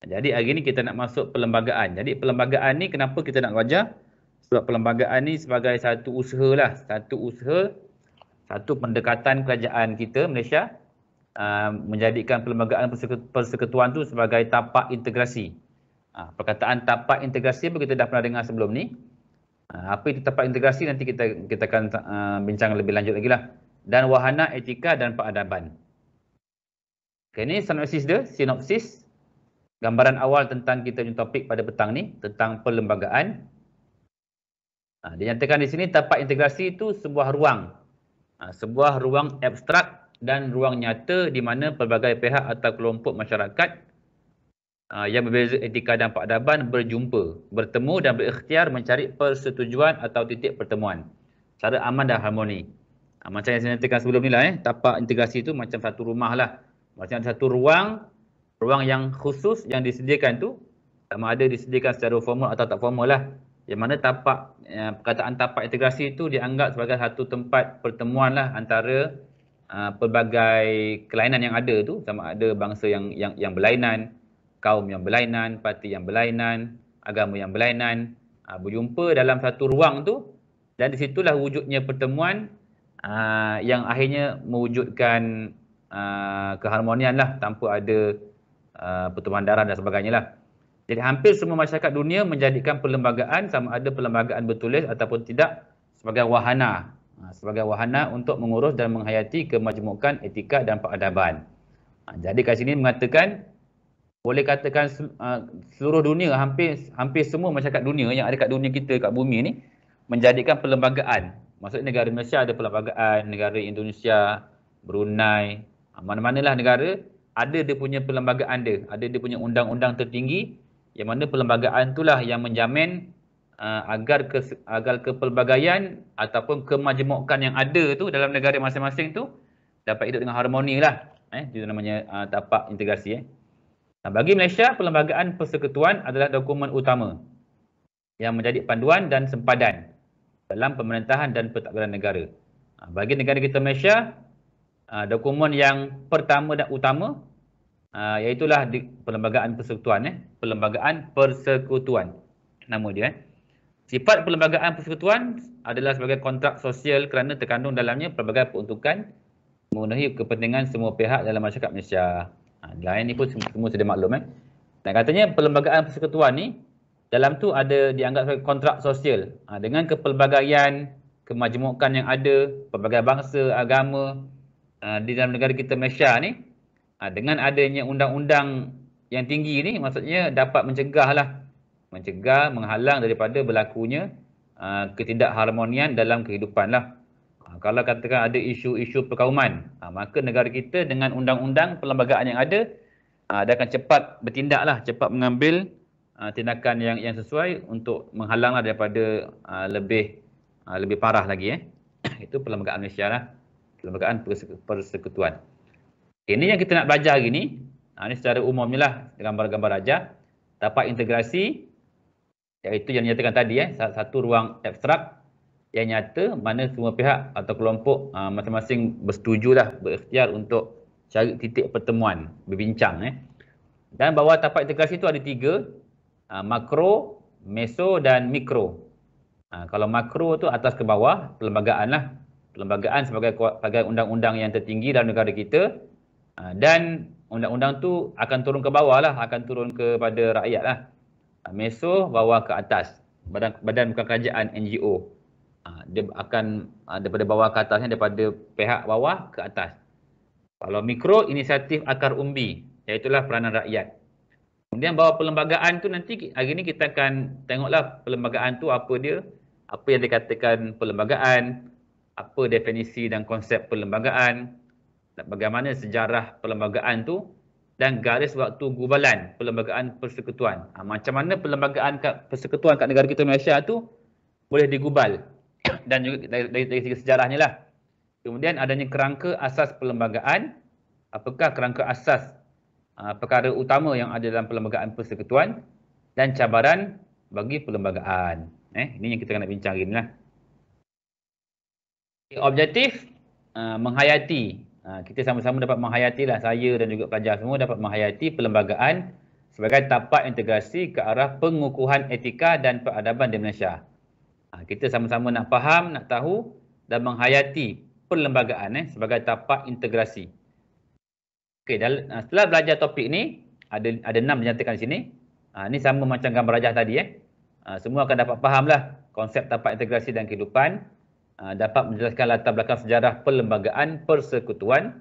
Jadi hari ni kita nak masuk perlembagaan. Jadi perlembagaan ni kenapa kita nak belajar? Sebab perlembagaan ni sebagai satu usaha lah. Satu usaha, satu pendekatan kerajaan kita Malaysia uh, menjadikan perlembagaan persekutuan tu sebagai tapak integrasi. Uh, perkataan tapak integrasi apa kita dah pernah dengar sebelum ni. Uh, apa itu tapak integrasi nanti kita kita akan uh, bincang lebih lanjut lagi lah. Dan wahana etika dan peradaban. Okay, ini sinopsis dia, sinopsis gambaran awal tentang kita punya topik pada petang ni tentang perlembagaan. Ha, dinyatakan di sini tapak integrasi itu sebuah ruang. Ha, sebuah ruang abstrak dan ruang nyata di mana pelbagai pihak atau kelompok masyarakat ha, yang berbeza etika dan peradaban berjumpa, bertemu dan berikhtiar mencari persetujuan atau titik pertemuan Cara aman dan harmoni. Ha, macam yang saya nyatakan sebelum ni lah eh, tapak integrasi itu macam satu rumah lah. Macam ada satu ruang ruang yang khusus yang disediakan tu sama ada disediakan secara formal atau tak formal lah. Yang mana tapak, eh, perkataan tapak integrasi itu dianggap sebagai satu tempat pertemuan lah antara uh, pelbagai kelainan yang ada tu sama ada bangsa yang yang yang berlainan, kaum yang berlainan, parti yang berlainan, agama yang berlainan uh, berjumpa dalam satu ruang tu dan disitulah wujudnya pertemuan uh, yang akhirnya mewujudkan uh, keharmonian lah tanpa ada Uh, pertumbuhan darah dan sebagainya lah. Jadi hampir semua masyarakat dunia menjadikan perlembagaan sama ada perlembagaan bertulis ataupun tidak sebagai wahana. Ha, sebagai wahana untuk mengurus dan menghayati kemajmukan etika dan peradaban. Ha, jadi kat sini mengatakan boleh katakan uh, seluruh dunia hampir hampir semua masyarakat dunia yang ada kat dunia kita kat bumi ni menjadikan perlembagaan. Maksudnya negara Malaysia ada perlembagaan, negara Indonesia, Brunei, ha, mana-manalah negara ada dia punya perlembagaan dia, ada dia punya undang-undang tertinggi yang mana perlembagaan itulah yang menjamin uh, agar ke agar kepelbagaian ataupun kemajemukan yang ada tu dalam negara masing-masing tu dapat hidup dengan harmoni lah. Eh, itu namanya uh, tapak integrasi. Eh. Nah, bagi Malaysia, perlembagaan persekutuan adalah dokumen utama yang menjadi panduan dan sempadan dalam pemerintahan dan pertakbiran negara. Bagi negara kita Malaysia, Ah, dokumen yang pertama dan utama uh, ah, iaitu lah perlembagaan persekutuan eh perlembagaan persekutuan nama dia eh sifat perlembagaan persekutuan adalah sebagai kontrak sosial kerana terkandung dalamnya pelbagai peruntukan memenuhi kepentingan semua pihak dalam masyarakat Malaysia. Ha, lain ni pun semua sudah maklum eh. Dan katanya perlembagaan persekutuan ni dalam tu ada dianggap sebagai kontrak sosial ha, dengan kepelbagaian kemajmukan yang ada pelbagai bangsa, agama, Ah, di dalam negara kita Malaysia ni ah, dengan adanya undang-undang yang tinggi ni maksudnya dapat mencegah lah, mencegah menghalang daripada berlakunya ah, ketidakharmonian dalam kehidupan lah. kalau katakan ada isu-isu perkauman maka negara kita dengan undang-undang perlembagaan yang ada dia akan cepat bertindak lah, cepat mengambil tindakan yang yang sesuai untuk menghalang daripada lebih lebih parah lagi eh itu perlembagaan Malaysia lah perlembagaan persekutuan. Okay, ini yang kita nak belajar hari ni. Ha, ini secara umumnya lah gambar-gambar aja. Tapak integrasi iaitu yang dinyatakan tadi eh, satu ruang abstrak yang nyata mana semua pihak atau kelompok ha, masing masing bersetuju lah berikhtiar untuk cari titik pertemuan, berbincang. Eh. Dan bawah tapak integrasi itu ada tiga, uh, makro, meso dan mikro. Uh, kalau makro tu atas ke bawah, perlembagaan lah, perlembagaan sebagai sebagai undang-undang yang tertinggi dalam negara kita ha, dan undang-undang tu akan turun ke bawah lah, akan turun kepada rakyat lah. Ha, meso bawah ke atas, badan, badan bukan kerajaan, NGO. Ha, dia akan daripada bawah ke atasnya, daripada pihak bawah ke atas. Kalau mikro, inisiatif akar umbi, iaitulah peranan rakyat. Kemudian bawah perlembagaan tu nanti hari ni kita akan tengoklah perlembagaan tu apa dia, apa yang dikatakan perlembagaan, perlembagaan, apa definisi dan konsep perlembagaan, bagaimana sejarah perlembagaan tu dan garis waktu gubalan perlembagaan persekutuan. Ha, macam mana perlembagaan kat persekutuan kat negara kita Malaysia tu boleh digubal dan juga dari, dari, segi sejarahnya lah. Kemudian adanya kerangka asas perlembagaan, apakah kerangka asas uh, perkara utama yang ada dalam perlembagaan persekutuan dan cabaran bagi perlembagaan. Eh, ini yang kita nak bincang hari ni lah objektif uh, menghayati. Uh, kita sama-sama dapat menghayati lah saya dan juga pelajar semua dapat menghayati perlembagaan sebagai tapak integrasi ke arah pengukuhan etika dan peradaban di Malaysia. Uh, kita sama-sama nak faham, nak tahu dan menghayati perlembagaan eh, sebagai tapak integrasi. Okey, uh, setelah belajar topik ni, ada ada enam dinyatakan di sini. Uh, ini sama macam gambar rajah tadi. Eh. Uh, semua akan dapat faham lah konsep tapak integrasi dan kehidupan. Ah, dapat menjelaskan latar belakang sejarah perlembagaan persekutuan,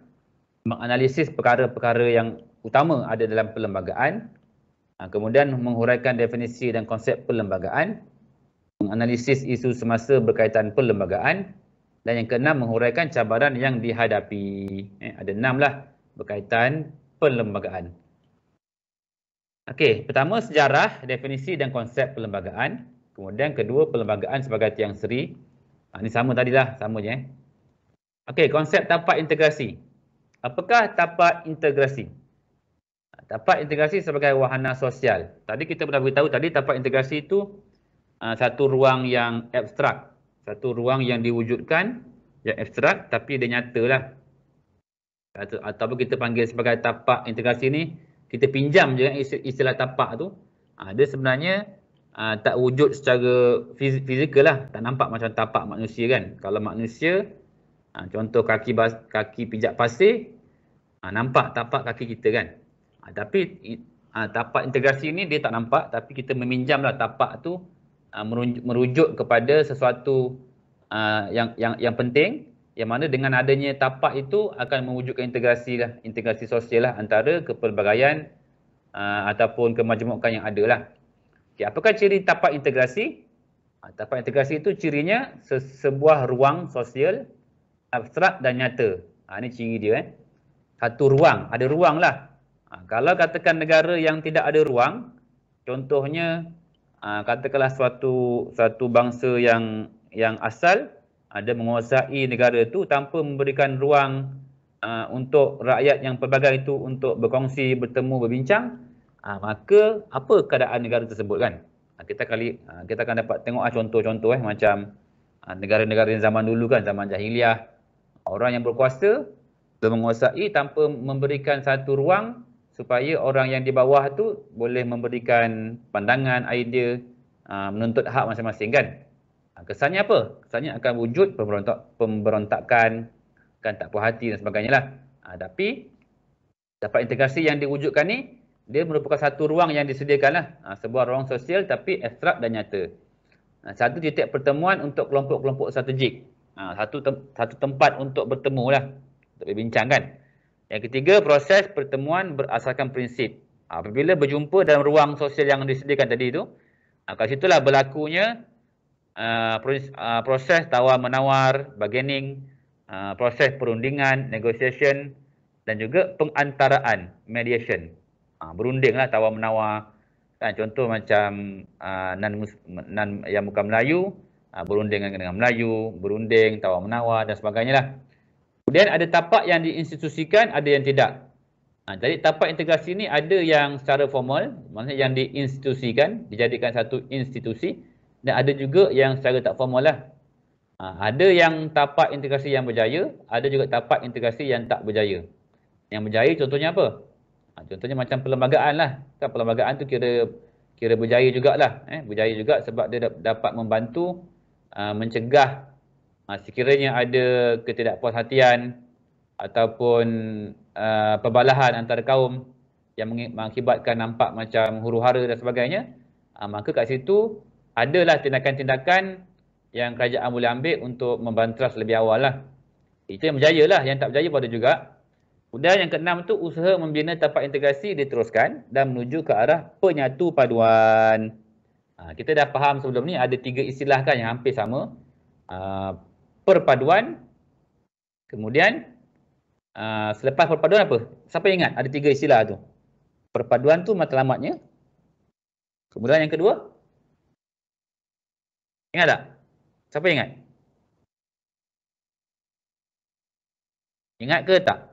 menganalisis perkara-perkara yang utama ada dalam perlembagaan, ah, kemudian menghuraikan definisi dan konsep perlembagaan, menganalisis isu semasa berkaitan perlembagaan, dan yang keenam, menghuraikan cabaran yang dihadapi. Eh, ada enam lah berkaitan perlembagaan. Okey, pertama sejarah, definisi dan konsep perlembagaan. Kemudian kedua, perlembagaan sebagai tiang seri. Ini ha, sama tadilah, sama je. Eh? Okey, konsep tapak integrasi. Apakah tapak integrasi? Ha, tapak integrasi sebagai wahana sosial. Tadi kita pernah beritahu tadi tapak integrasi itu uh, ha, satu ruang yang abstrak. Satu ruang yang diwujudkan yang abstrak tapi dia lah. Atau, ataupun kita panggil sebagai tapak integrasi ni, kita pinjam je kan istilah tapak tu. Uh, dia sebenarnya uh, tak wujud secara fiz- fizikal lah. Tak nampak macam tapak manusia kan. Kalau manusia, uh, contoh kaki bas- kaki pijak pasir, uh, nampak tapak kaki kita kan. Uh, tapi uh, tapak integrasi ni dia tak nampak tapi kita meminjam lah tapak tu uh, merujuk, merujuk kepada sesuatu uh, yang, yang, yang penting yang mana dengan adanya tapak itu akan mewujudkan integrasi lah, integrasi sosial lah antara keperbagaian uh, ataupun kemajemukan yang ada lah. Okey, apakah ciri tapak integrasi? Ha, tapak integrasi itu cirinya sebuah ruang sosial abstrak dan nyata. Ha, ini ciri dia. Eh. Satu ruang. Ada ruang lah. Ha, kalau katakan negara yang tidak ada ruang, contohnya ha, katakanlah suatu satu bangsa yang yang asal ada menguasai negara itu tanpa memberikan ruang ha, untuk rakyat yang pelbagai itu untuk berkongsi, bertemu, berbincang, Ha, maka apa keadaan negara tersebut kan? Ha, kita kali ha, kita akan dapat tengok ah, contoh-contoh eh macam negara-negara yang zaman dulu kan zaman jahiliah orang yang berkuasa menguasai tanpa memberikan satu ruang supaya orang yang di bawah tu boleh memberikan pandangan, idea, ha, menuntut hak masing-masing kan? Ha, kesannya apa? Kesannya akan wujud pemberontak, pemberontakan, kan tak puas hati dan sebagainya lah. Ha, tapi dapat integrasi yang diwujudkan ni dia merupakan satu ruang yang disediakanlah ha, sebuah ruang sosial tapi ekstrak dan nyata ha, satu titik pertemuan untuk kelompok-kelompok strategik ha, satu tem- satu tempat untuk bertemu lah untuk berbincang kan yang ketiga proses pertemuan berasaskan prinsip ha, apabila berjumpa dalam ruang sosial yang disediakan tadi itu ha, kat situlah berlakunya Uh, proses, tawar-menawar, bargaining, uh, proses perundingan, negotiation dan juga pengantaraan, mediation. Ha, berunding lah tawar menawar kan contoh macam uh, nan, nan yang bukan Melayu uh, berunding dengan, dengan Melayu berunding tawar menawar dan sebagainya lah kemudian ada tapak yang diinstitusikan ada yang tidak ha, jadi tapak integrasi ni ada yang secara formal maksudnya yang diinstitusikan dijadikan satu institusi dan ada juga yang secara tak formal lah ha, ada yang tapak integrasi yang berjaya ada juga tapak integrasi yang tak berjaya yang berjaya contohnya apa Ha, contohnya macam perlembagaan lah. Kan perlembagaan tu kira kira berjaya jugalah. Eh? Berjaya juga sebab dia dapat membantu uh, mencegah uh, sekiranya ada ketidakpuas hatian ataupun uh, perbalahan antara kaum yang mengakibatkan nampak macam huru hara dan sebagainya. Uh, maka kat situ adalah tindakan-tindakan yang kerajaan boleh ambil untuk membantras lebih awal lah. Itu yang berjaya lah. Yang tak berjaya pun juga. Kemudian yang keenam tu usaha membina tapak integrasi diteruskan dan menuju ke arah penyatu paduan. Ha, kita dah faham sebelum ni ada tiga istilah kan yang hampir sama. Ha, perpaduan, kemudian ha, selepas perpaduan apa? Siapa ingat ada tiga istilah tu? Perpaduan tu matlamatnya. Kemudian yang kedua? Ingat tak? Siapa ingat? Ingat ke tak?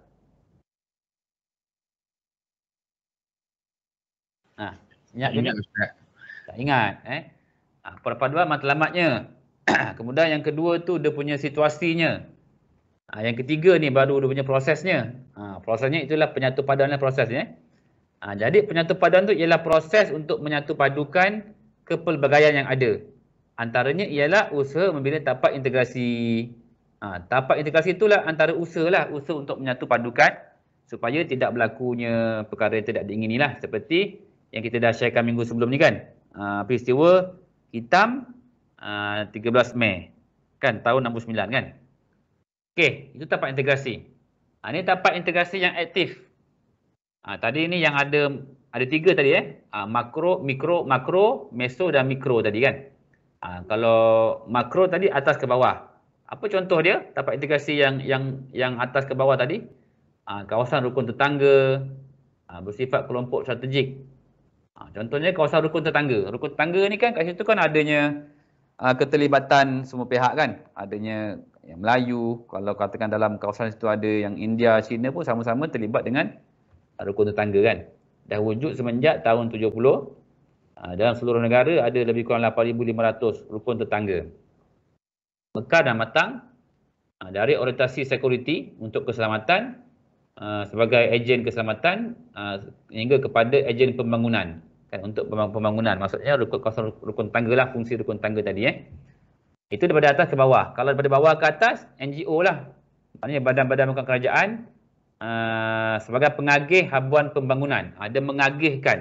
Ha, ingat tak ingat Ustaz. Tak ingat eh. Ha, ah, perpaduan matlamatnya. Kemudian yang kedua tu dia punya situasinya. Ha, yang ketiga ni baru dia punya prosesnya. Ha, prosesnya itulah penyatu padan dan lah prosesnya. Eh? Ha, jadi penyatu padan tu ialah proses untuk menyatu padukan kepelbagaian yang ada. Antaranya ialah usaha membina tapak integrasi. Ha, tapak integrasi itulah antara usaha lah. Usaha untuk menyatu padukan supaya tidak berlakunya perkara yang tidak diingini lah Seperti yang kita dah sharekan minggu sebelum ni kan. Uh, peristiwa hitam uh, ah, 13 Mei kan tahun 69 kan. Okey, itu tapak integrasi. Ha, ini tapak integrasi yang aktif. Ha, tadi ni yang ada ada tiga tadi eh. Ha, makro, mikro, makro, meso dan mikro tadi kan. Ha, kalau makro tadi atas ke bawah. Apa contoh dia? Tapak integrasi yang yang yang atas ke bawah tadi. Ha, kawasan rukun tetangga. Ha, bersifat kelompok strategik. Ha, contohnya kawasan rukun tetangga. Rukun tetangga ni kan kat situ kan adanya uh, keterlibatan semua pihak kan. Adanya yang Melayu, kalau katakan dalam kawasan situ ada yang India, China pun sama-sama terlibat dengan ah, rukun tetangga kan. Dah wujud semenjak tahun 70. Uh, ah, dalam seluruh negara ada lebih kurang 8,500 rukun tetangga. Mekah dan matang uh, dari orientasi security untuk keselamatan Uh, sebagai ejen keselamatan uh, hingga kepada ejen pembangunan kan untuk pembangunan maksudnya rukun kawasan rukun tangga lah fungsi rukun tangga tadi eh itu daripada atas ke bawah kalau daripada bawah ke atas NGO lah maknanya badan-badan bukan kerajaan uh, sebagai pengagih habuan pembangunan ada ah, uh, mengagihkan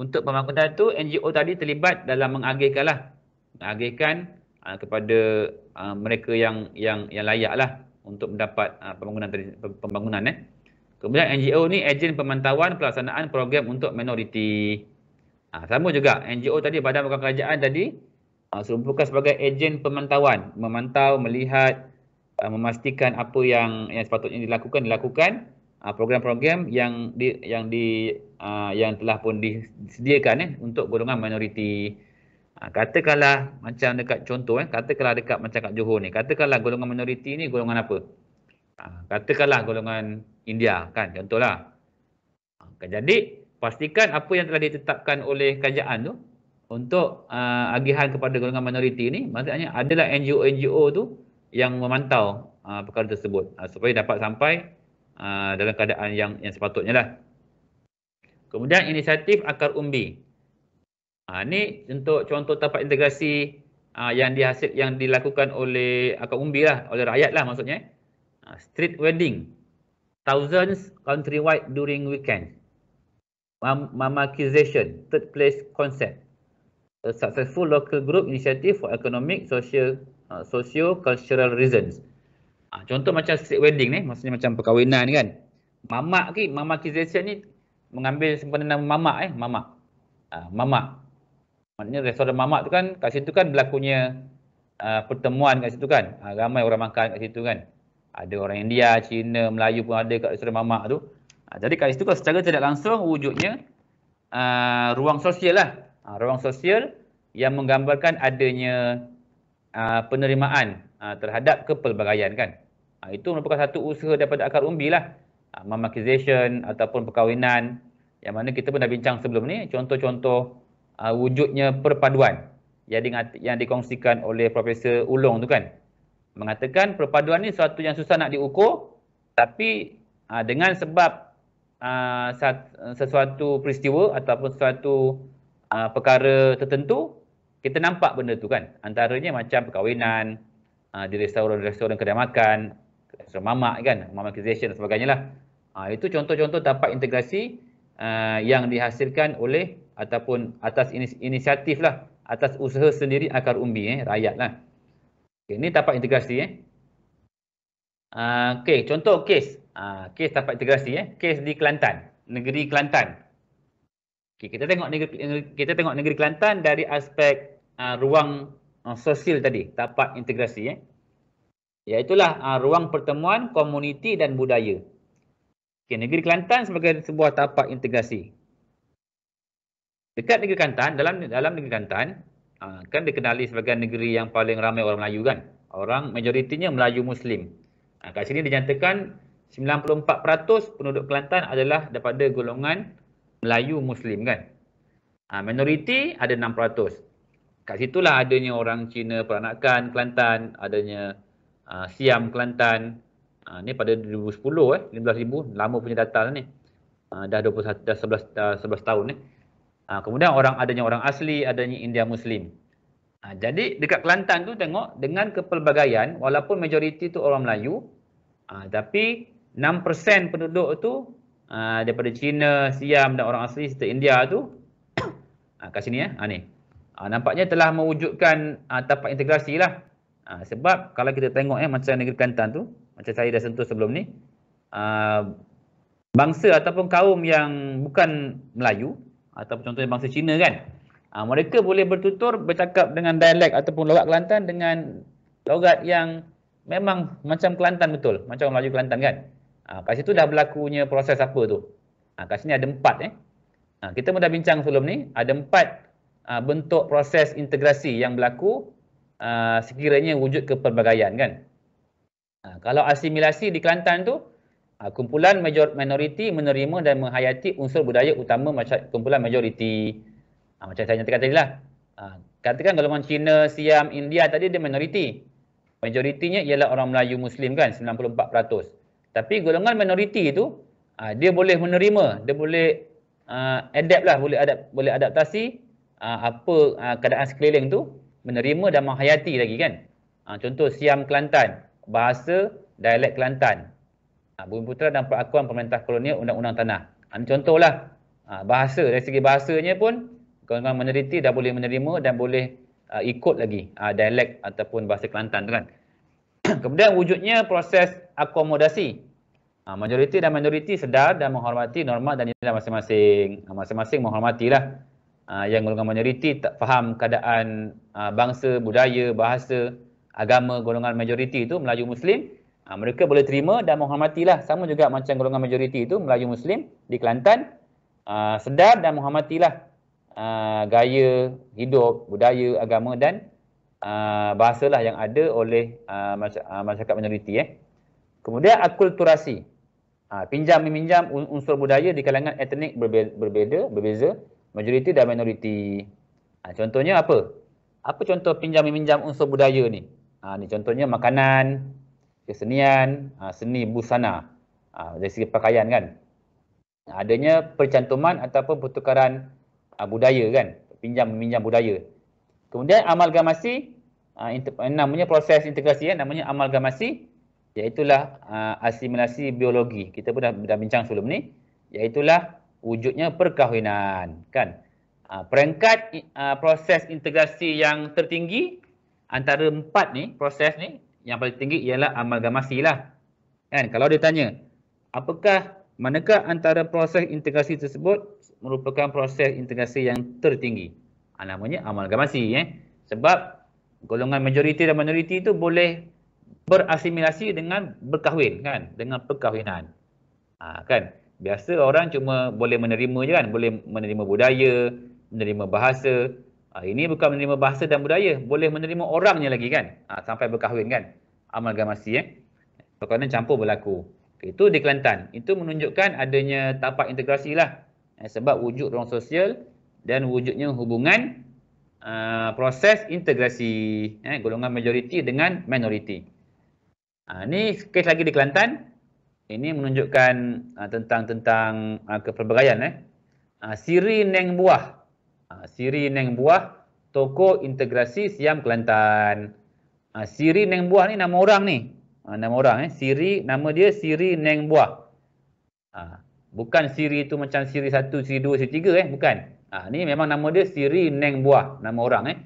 untuk pembangunan tu NGO tadi terlibat dalam mengagihkan lah mengagihkan uh, kepada uh, mereka yang yang yang layak lah untuk mendapat uh, pembangunan tadi, pembangunan eh Kemudian NGO ni ejen pemantauan pelaksanaan program untuk minoriti. Ha, sama juga NGO tadi, Badan Bukan Kerajaan tadi ha, serumpukan sebagai ejen pemantauan. Memantau, melihat, ha, memastikan apa yang yang sepatutnya dilakukan, dilakukan ha, program-program yang di, yang di ha, yang telah pun disediakan eh, untuk golongan minoriti. Ha, katakanlah macam dekat contoh, eh, katakanlah dekat macam kat Johor ni, katakanlah golongan minoriti ni golongan apa? Ha, katakanlah golongan India kan, contohlah. Ha, jadi, pastikan apa yang telah ditetapkan oleh kerajaan tu untuk uh, agihan kepada golongan minoriti ni maksudnya adalah NGO-NGO tu yang memantau uh, perkara tersebut uh, supaya dapat sampai uh, dalam keadaan yang yang sepatutnya lah. Kemudian inisiatif akar umbi. Ha, uh, ini untuk contoh tapak integrasi uh, yang dihasil yang dilakukan oleh akar umbi lah, oleh rakyat lah maksudnya. Uh, street wedding. Thousands countrywide during weekend. Mamakization, third place concept. A successful local group initiative for economic, social, uh, socio-cultural reasons. Ha, contoh macam street wedding ni, maksudnya macam perkahwinan kan. Mamak ni, mamakization ni mengambil sempena nama mamak eh, mamak. Ha, mamak. Maknanya restoran mamak tu kan, kat situ kan berlakunya uh, pertemuan kat situ kan. Ha, ramai orang makan kat situ kan. Ada orang India, Cina, Melayu pun ada kat restoran mamak tu. Ha, jadi kat situ kalau secara tidak langsung wujudnya uh, ruang sosial lah. Uh, ruang sosial yang menggambarkan adanya uh, penerimaan uh, terhadap kepelbagaian kan. Uh, itu merupakan satu usaha daripada akar umbi lah. Uh, Mamakization ataupun perkahwinan yang mana kita pun dah bincang sebelum ni. Contoh-contoh uh, wujudnya perpaduan yang, di, yang dikongsikan oleh Profesor Ulong tu kan. Mengatakan perpaduan ni suatu yang susah nak diukur tapi uh, dengan sebab Ah, sesuatu peristiwa ataupun sesuatu uh, perkara tertentu, kita nampak benda tu kan. Antaranya macam perkahwinan, uh, di restoran-restoran kedai makan, restoran mamak kan, mamakization dan sebagainya lah. Uh, itu contoh-contoh tapak integrasi uh, yang dihasilkan oleh ataupun atas inisiatif lah, atas usaha sendiri akar umbi, eh, rakyat lah. Okay, ini tapak integrasi. Eh. Uh, okay, contoh case. Uh, kes tapak integrasi eh. Kes di Kelantan. Negeri Kelantan. Okay, kita tengok negeri, kita tengok negeri Kelantan dari aspek uh, ruang uh, sosial tadi. Tapak integrasi eh. Iaitulah uh, ruang pertemuan komuniti dan budaya. Okay, negeri Kelantan sebagai sebuah tapak integrasi. Dekat negeri Kelantan, dalam dalam negeri Kelantan, uh, kan dikenali sebagai negeri yang paling ramai orang Melayu kan. Orang majoritinya Melayu Muslim. Uh, kat sini dinyatakan 94% penduduk Kelantan adalah daripada golongan Melayu Muslim kan. Ha, minoriti ada 6%. Kat situlah adanya orang Cina peranakan Kelantan, adanya uh, Siam Kelantan. Ha, ni pada 2010 eh, 15,000 lama punya data lah ni. Ha, dah 21, dah 11, dah 11 tahun ni. Eh. Ha, kemudian orang adanya orang asli, adanya India Muslim. Ha, jadi dekat Kelantan tu tengok dengan kepelbagaian walaupun majoriti tu orang Melayu ha, tapi 6% penduduk tu uh, daripada China, Siam dan orang asli serta India tu uh, kat sini ya, ha, ni. Uh, nampaknya telah mewujudkan uh, tapak integrasi lah. Uh, sebab kalau kita tengok eh, macam negeri Kelantan tu, macam saya dah sentuh sebelum ni, uh, bangsa ataupun kaum yang bukan Melayu, atau contohnya bangsa Cina kan, uh, mereka boleh bertutur, bercakap dengan dialek ataupun logat Kelantan dengan logat yang memang macam Kelantan betul, macam Melayu Kelantan kan. Ha, kat situ dah ya. berlakunya proses apa tu? Ha, kat sini ada empat eh. Ha, kita pun dah bincang sebelum ni, ada empat ha, bentuk proses integrasi yang berlaku ha, sekiranya wujud keperbagaian, kan. Ha, kalau asimilasi di Kelantan tu, ha, kumpulan major, minoriti menerima dan menghayati unsur budaya utama macam kumpulan majoriti. Ha, macam saya nyatakan tadi lah. Ha, katakan orang Cina, Siam, India tadi dia minoriti. Majoritinya ialah orang Melayu Muslim kan, 94%. Tapi golongan minoriti itu uh, ah, dia boleh menerima, dia boleh uh, adapt lah, boleh adapt, boleh adaptasi uh, apa uh, keadaan sekeliling tu menerima dan menghayati lagi kan. Uh, contoh Siam Kelantan, bahasa dialek Kelantan. Uh, Bumi Putera dan Perakuan Pemerintah Kolonial Undang-Undang Tanah. Uh, contohlah uh, bahasa dari segi bahasanya pun golongan minoriti dah boleh menerima dan boleh uh, ikut lagi uh, dialek ataupun bahasa Kelantan tu kan. Kemudian wujudnya proses akomodasi. Ha, majoriti dan minoriti sedar dan menghormati norma dan nilai masing-masing. Ha, masing-masing menghormatilah. Ha, yang golongan majoriti tak faham keadaan ha, bangsa, budaya, bahasa, agama golongan majoriti itu Melayu Muslim. Ha, mereka boleh terima dan menghormatilah. Sama juga macam golongan majoriti itu Melayu Muslim di Kelantan. Ha, sedar dan menghormatilah ha, gaya hidup, budaya, agama dan Ah, Bahasa lah yang ada oleh uh, masyarakat minoriti eh. Kemudian akulturasi. Ha, pinjam meminjam unsur budaya di kalangan etnik berbeza, berbeza, berbeza majoriti dan minoriti. Ha, contohnya apa? Apa contoh pinjam meminjam unsur budaya ni? Ha, ni contohnya makanan, kesenian, ha, seni busana. Ha, dari segi pakaian kan. Adanya percantuman ataupun pertukaran ha, budaya kan. Pinjam meminjam budaya. Kemudian amalgamasi uh, ah, eh, namanya proses integrasi ya namanya amalgamasi iaitu uh, ah, asimilasi biologi. Kita pun dah, dah bincang sebelum ni iaitu wujudnya perkahwinan kan. Uh, ah, perangkat uh, proses integrasi yang tertinggi antara empat ni proses ni yang paling tinggi ialah amalgamasi lah. Kan kalau dia tanya apakah manakah antara proses integrasi tersebut merupakan proses integrasi yang tertinggi? namanya amal gamasi eh sebab golongan majoriti dan minoriti itu boleh berasimilasi dengan berkahwin kan dengan perkahwinan ha, kan biasa orang cuma boleh menerima je kan boleh menerima budaya menerima bahasa ha, ini bukan menerima bahasa dan budaya boleh menerima orangnya lagi kan ha, sampai berkahwin kan amal gamasi eh perkahwinan campur berlaku itu di Kelantan itu menunjukkan adanya tapak integrasi lah eh, sebab wujud ruang sosial dan wujudnya hubungan uh, proses integrasi eh, golongan majoriti dengan minoriti. Uh, ah, ini kes lagi di Kelantan. Ini menunjukkan uh, ah, tentang tentang uh, ah, keperbagaian. Eh. Uh, Siri Neng Buah. Uh, Siri Neng Buah, Toko Integrasi Siam Kelantan. Uh, Siri Neng Buah ni nama orang ni. Uh, nama orang eh. Siri, nama dia Siri Neng Buah. Uh, bukan Siri itu macam Siri 1, Siri 2, Siri 3 eh. Bukan. Ha, ni memang nama dia Siri Neng Buah. Nama orang eh.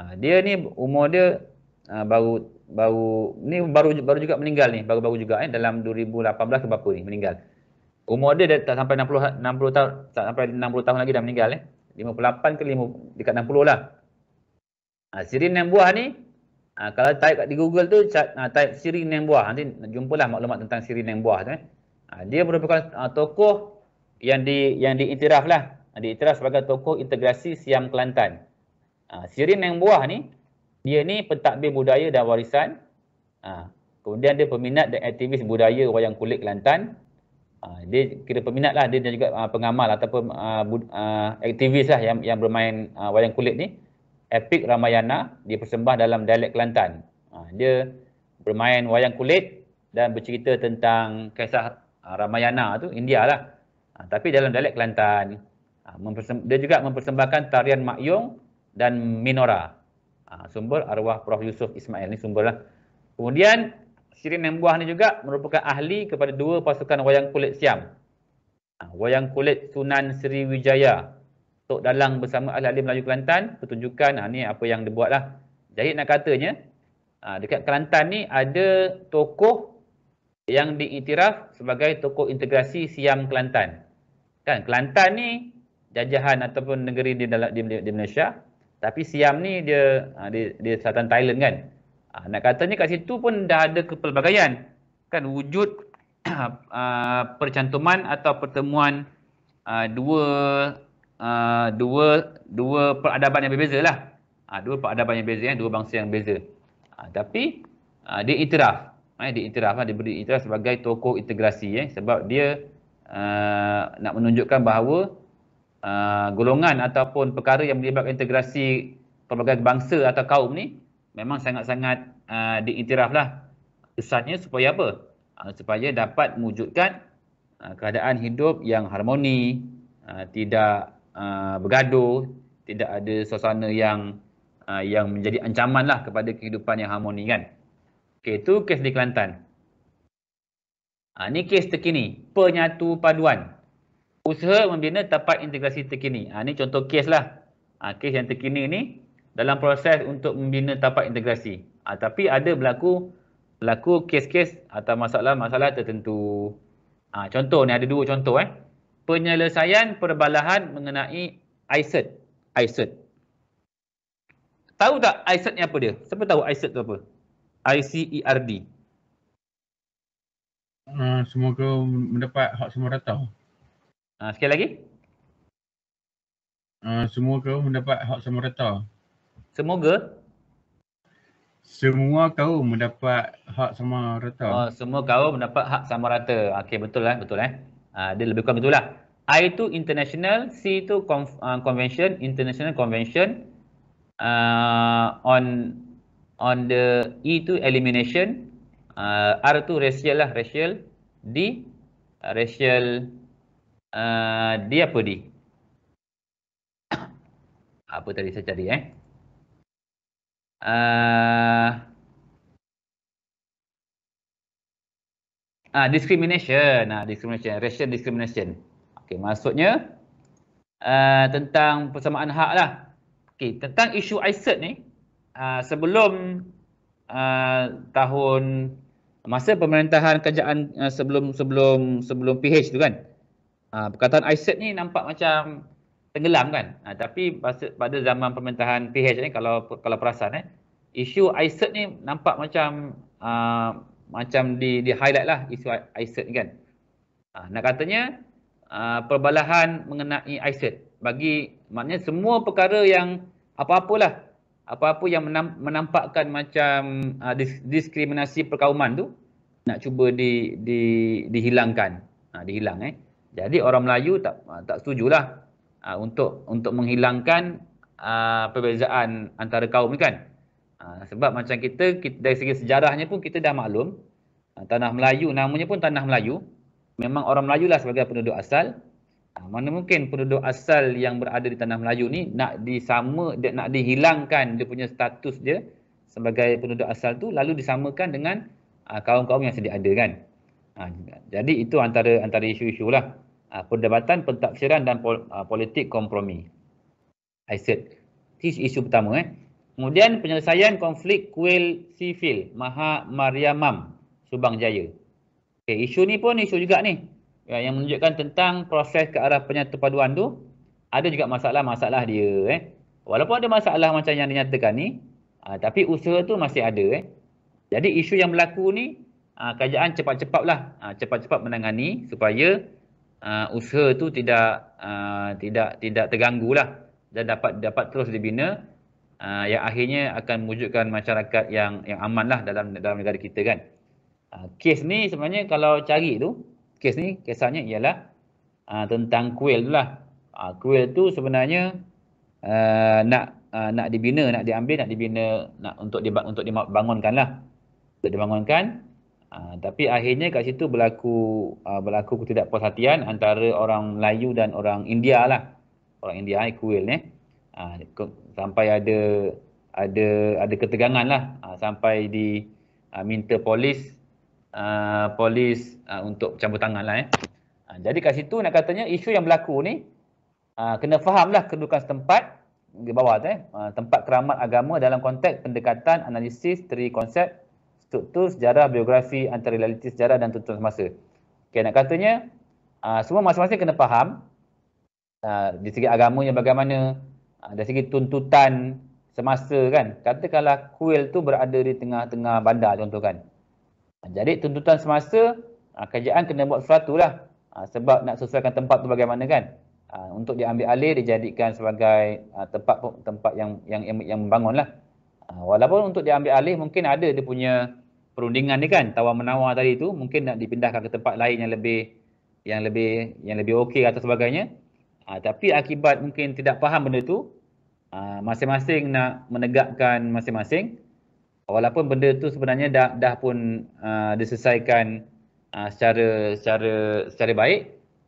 Ha, dia ni umur dia ha, baru baru ni baru baru juga meninggal ni baru-baru juga eh dalam 2018 ke berapa ni meninggal umur dia, dia tak sampai 60 60 tahun tak sampai 60 tahun lagi dah meninggal eh 58 ke 5 dekat 60 lah ha, Siri Neng Buah ni ha, kalau type kat di Google tu chat ha, type Siri Neng Buah nanti jumpalah maklumat tentang Siri Neng Buah tu eh ha, dia merupakan ha, tokoh yang di yang diiktiraf lah Ha, diiktiraf sebagai tokoh integrasi Siam Kelantan. Ha, Sirin yang buah ni, dia ni pentadbir budaya dan warisan. Ha, kemudian dia peminat dan aktivis budaya wayang kulit Kelantan. Ha, dia kira peminat lah, dia juga uh, pengamal ataupun uh, uh, aktivis lah yang, yang bermain uh, wayang kulit ni. Epic Ramayana, dia persembah dalam dialek Kelantan. Ha, dia bermain wayang kulit dan bercerita tentang kisah uh, Ramayana tu, India lah. Ha, tapi dalam dialek Kelantan. Ha, dia juga mempersembahkan tarian makyung dan minora. Ha, sumber arwah Prof. Yusuf Ismail ni sumberlah. Kemudian Sirin yang buah ni juga merupakan ahli kepada dua pasukan wayang kulit Siam. Ha, wayang kulit Sunan Sriwijaya. Tok Dalang bersama ahli-ahli Melayu Kelantan. Pertunjukan ni apa yang dia buatlah. Jahit nak katanya, dekat Kelantan ni ada tokoh yang diiktiraf sebagai tokoh integrasi Siam Kelantan. Kan Kelantan ni jajahan ataupun negeri di dalam di, di Malaysia. Tapi Siam ni dia di, ha, di selatan Thailand kan. Ha, nak katanya kat situ pun dah ada kepelbagaian. Kan wujud ha, percantuman atau pertemuan dua dua dua peradaban yang berbeza lah. Uh, dua peradaban yang berbeza, eh, dua bangsa yang berbeza. tapi uh, dia itiraf. dia itiraf lah, dia beri itiraf sebagai tokoh integrasi. Eh, sebab dia nak menunjukkan bahawa uh, golongan ataupun perkara yang melibatkan integrasi pelbagai bangsa atau kaum ni memang sangat-sangat uh, diiktiraflah kesannya supaya apa? Uh, supaya dapat mewujudkan uh, keadaan hidup yang harmoni, uh, tidak uh, bergaduh, tidak ada suasana yang uh, yang menjadi ancaman lah kepada kehidupan yang harmoni kan. Okey, itu kes di Kelantan. Ha, uh, ini kes terkini, penyatu paduan usaha membina tapak integrasi terkini. Ha, ini contoh kes lah. Ha, kes yang terkini ni dalam proses untuk membina tapak integrasi. Ha, tapi ada berlaku berlaku kes-kes atau masalah-masalah tertentu. Ha, contoh ni ada dua contoh eh. Penyelesaian perbalahan mengenai ISET. ISET. Tahu tak ISET ni apa dia? Siapa tahu ISET tu apa? ICERD. Uh, ah, semoga mendapat hak semua datang. Ha, sekali lagi. Uh, semua kaum mendapat hak sama rata. Semoga? Semua kaum mendapat hak sama rata. Oh, semua kaum mendapat hak sama rata. Okey, betul lah. Betul lah. Uh, dia lebih kurang betul lah. I itu international, C itu conf, uh, convention, international convention. Uh, on on the E itu elimination. Uh, R itu racial lah, racial. D, uh, racial Ah, dia apa di? apa tadi saya cari eh? Uh, Ah, discrimination. nah discrimination. Racial discrimination. Okey, maksudnya uh, tentang persamaan hak lah. Okey, tentang isu ISERT ni, uh, sebelum uh, tahun masa pemerintahan kerajaan uh, sebelum sebelum sebelum PH tu kan, uh, Ah, perkataan ISET ni nampak macam tenggelam kan. Uh, tapi pada zaman pemerintahan PH ni kalau kalau perasan eh isu ISET ni nampak macam uh, macam di di highlight lah isu ISET kan. Uh, nak katanya uh, perbalahan mengenai ISET bagi maknanya semua perkara yang apa-apalah apa-apa yang menampakkan macam uh, diskriminasi perkauman tu nak cuba di di dihilangkan. Ha, dihilang eh. Jadi orang Melayu tak ah, tak setujulah uh, untuk untuk menghilangkan uh, perbezaan antara kaum ni kan. Uh, sebab macam kita, kita dari segi sejarahnya pun kita dah maklum uh, tanah Melayu namanya pun tanah Melayu. Memang orang Melayu lah sebagai penduduk asal. Uh, mana mungkin penduduk asal yang berada di tanah Melayu ni nak disama dia nak dihilangkan dia punya status dia sebagai penduduk asal tu lalu disamakan dengan uh, kaum-kaum yang sedia ada kan. Ha, jadi itu antara antara isu-isu lah. Ah, perdebatan pentaksiran dan ah, politik kompromi. I said. This isu pertama eh. Kemudian penyelesaian konflik kuil sifil Maha Mariamam Subang Jaya. Okay, isu ni pun isu juga ni. Ya, yang menunjukkan tentang proses ke arah penyatu paduan tu ada juga masalah-masalah dia eh. Walaupun ada masalah macam yang dinyatakan ni, uh, tapi usaha tu masih ada eh. Jadi isu yang berlaku ni uh, kerajaan cepat-cepatlah uh, cepat-cepat menangani supaya uh, usaha tu tidak uh, tidak tidak terganggu lah dan dapat dapat terus dibina uh, yang akhirnya akan mewujudkan masyarakat yang yang aman lah dalam dalam negara kita kan. Uh, kes ni sebenarnya kalau cari tu kes ni kesannya ialah uh, tentang kuil tu lah. Uh, kuil tu sebenarnya uh, nak uh, nak dibina, nak diambil, nak dibina nak untuk dibangunkan lah. Untuk dibangunkan Ah, tapi akhirnya kat situ berlaku uh, berlaku ketidakpuas hatian antara orang Melayu dan orang India lah. Orang India ni eh, kuil ni. Eh. Ah, sampai ada ada ada ketegangan lah uh, sampai di uh, minta polis uh, polis uh, untuk campur tangan lah eh. Uh, jadi kat situ nak katanya isu yang berlaku ni uh, kena faham lah kedudukan setempat di bawah tu eh. Uh, tempat keramat agama dalam konteks pendekatan analisis teori konsep struktur sejarah biografi antara realiti sejarah dan tuntutan semasa. Okey, nak katanya uh, semua masing-masing kena faham uh, ah, di segi agamanya bagaimana, uh, dari segi tuntutan semasa kan. Katakanlah kuil tu berada di tengah-tengah bandar contoh kan. Jadi tuntutan semasa, uh, kerjaan kena buat sesuatu lah. Uh, sebab nak sesuaikan tempat tu bagaimana kan. Uh, untuk diambil alih, dijadikan sebagai uh, tempat tempat yang yang yang, yang membangun lah. Uh, walaupun untuk diambil alih mungkin ada dia punya perundingan ni kan tawar menawar tadi tu mungkin nak dipindahkan ke tempat lain yang lebih yang lebih yang lebih okey atau sebagainya ha, tapi akibat mungkin tidak faham benda tu ha, masing-masing nak menegakkan masing-masing walaupun benda tu sebenarnya dah dah pun ha, diselesaikan ha, secara secara secara baik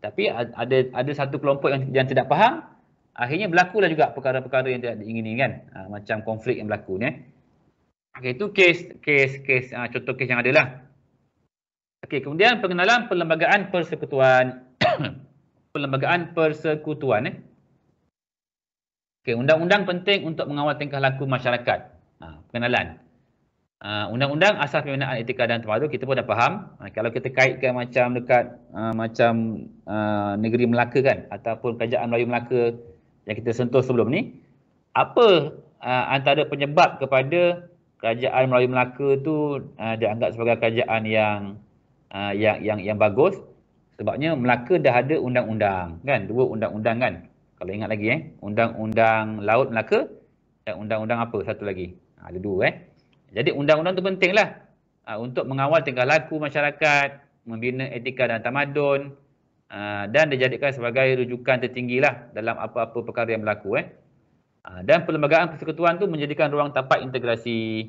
tapi ada ada satu kelompok yang yang tidak faham akhirnya berlakulah juga perkara-perkara yang tidak diingini kan ha, macam konflik yang berlaku ni eh. Okey, itu kes, kes, kes, uh, contoh kes yang ada lah. Okey, kemudian pengenalan perlembagaan persekutuan. perlembagaan persekutuan eh. Okey, undang-undang penting untuk mengawal tingkah laku masyarakat. Ha, pengenalan. Ah, undang-undang uh, asas pembinaan etika dan terpadu kita pun dah faham. Uh, kalau kita kaitkan macam dekat uh, macam uh, negeri Melaka kan ataupun kerajaan Melayu Melaka yang kita sentuh sebelum ni. Apa uh, antara penyebab kepada kerajaan Melayu Melaka tu uh, ah, anggap sebagai kerajaan yang uh, yang yang yang bagus sebabnya Melaka dah ada undang-undang kan dua undang-undang kan kalau ingat lagi eh undang-undang laut Melaka dan undang-undang apa satu lagi ah, ada dua eh jadi undang-undang tu pentinglah uh, untuk mengawal tingkah laku masyarakat membina etika dan tamadun uh, dan dijadikan sebagai rujukan tertinggilah dalam apa-apa perkara yang berlaku eh Ha, dan perlembagaan persekutuan tu menjadikan ruang tapak integrasi.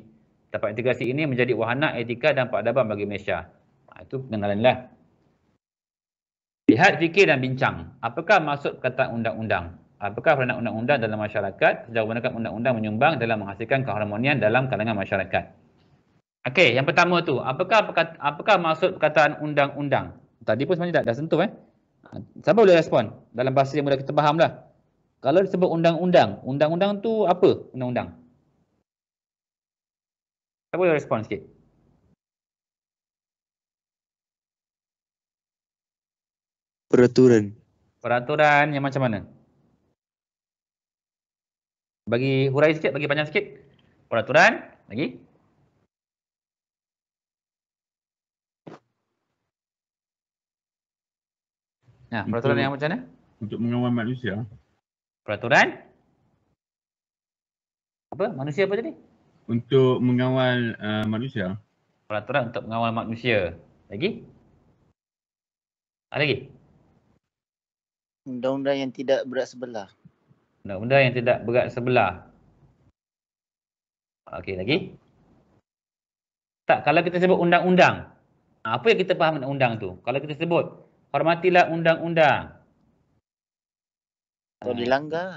tapak integrasi ini menjadi wahana etika dan peradaban bagi Malaysia. Ha, itu pengenalanlah. Lihat, fikir dan bincang. Apakah maksud perkataan undang-undang? Apakah peranan undang-undang dalam masyarakat? Sejauh manakah undang-undang menyumbang dalam menghasilkan keharmonian dalam kalangan masyarakat? Okey, yang pertama tu, apakah apakah maksud perkataan undang-undang? Tadi pun sebenarnya dah, dah sentuh eh. Ha, siapa boleh respon dalam bahasa yang mudah kita fahamlah? Kalau disebut undang-undang, undang-undang tu apa undang-undang? Saya boleh respon sikit. Peraturan. Peraturan yang macam mana? Bagi hurai sikit, bagi panjang sikit. Peraturan, lagi. Nah, peraturan untuk, yang macam mana? Untuk mengawal manusia peraturan apa manusia apa tadi untuk mengawal uh, manusia peraturan untuk mengawal manusia lagi ada lagi undang-undang yang tidak berat sebelah undang-undang yang tidak berat sebelah okey lagi tak kalau kita sebut undang-undang apa yang kita faham undang-undang tu kalau kita sebut hormatilah undang-undang tak ah, dilanggar.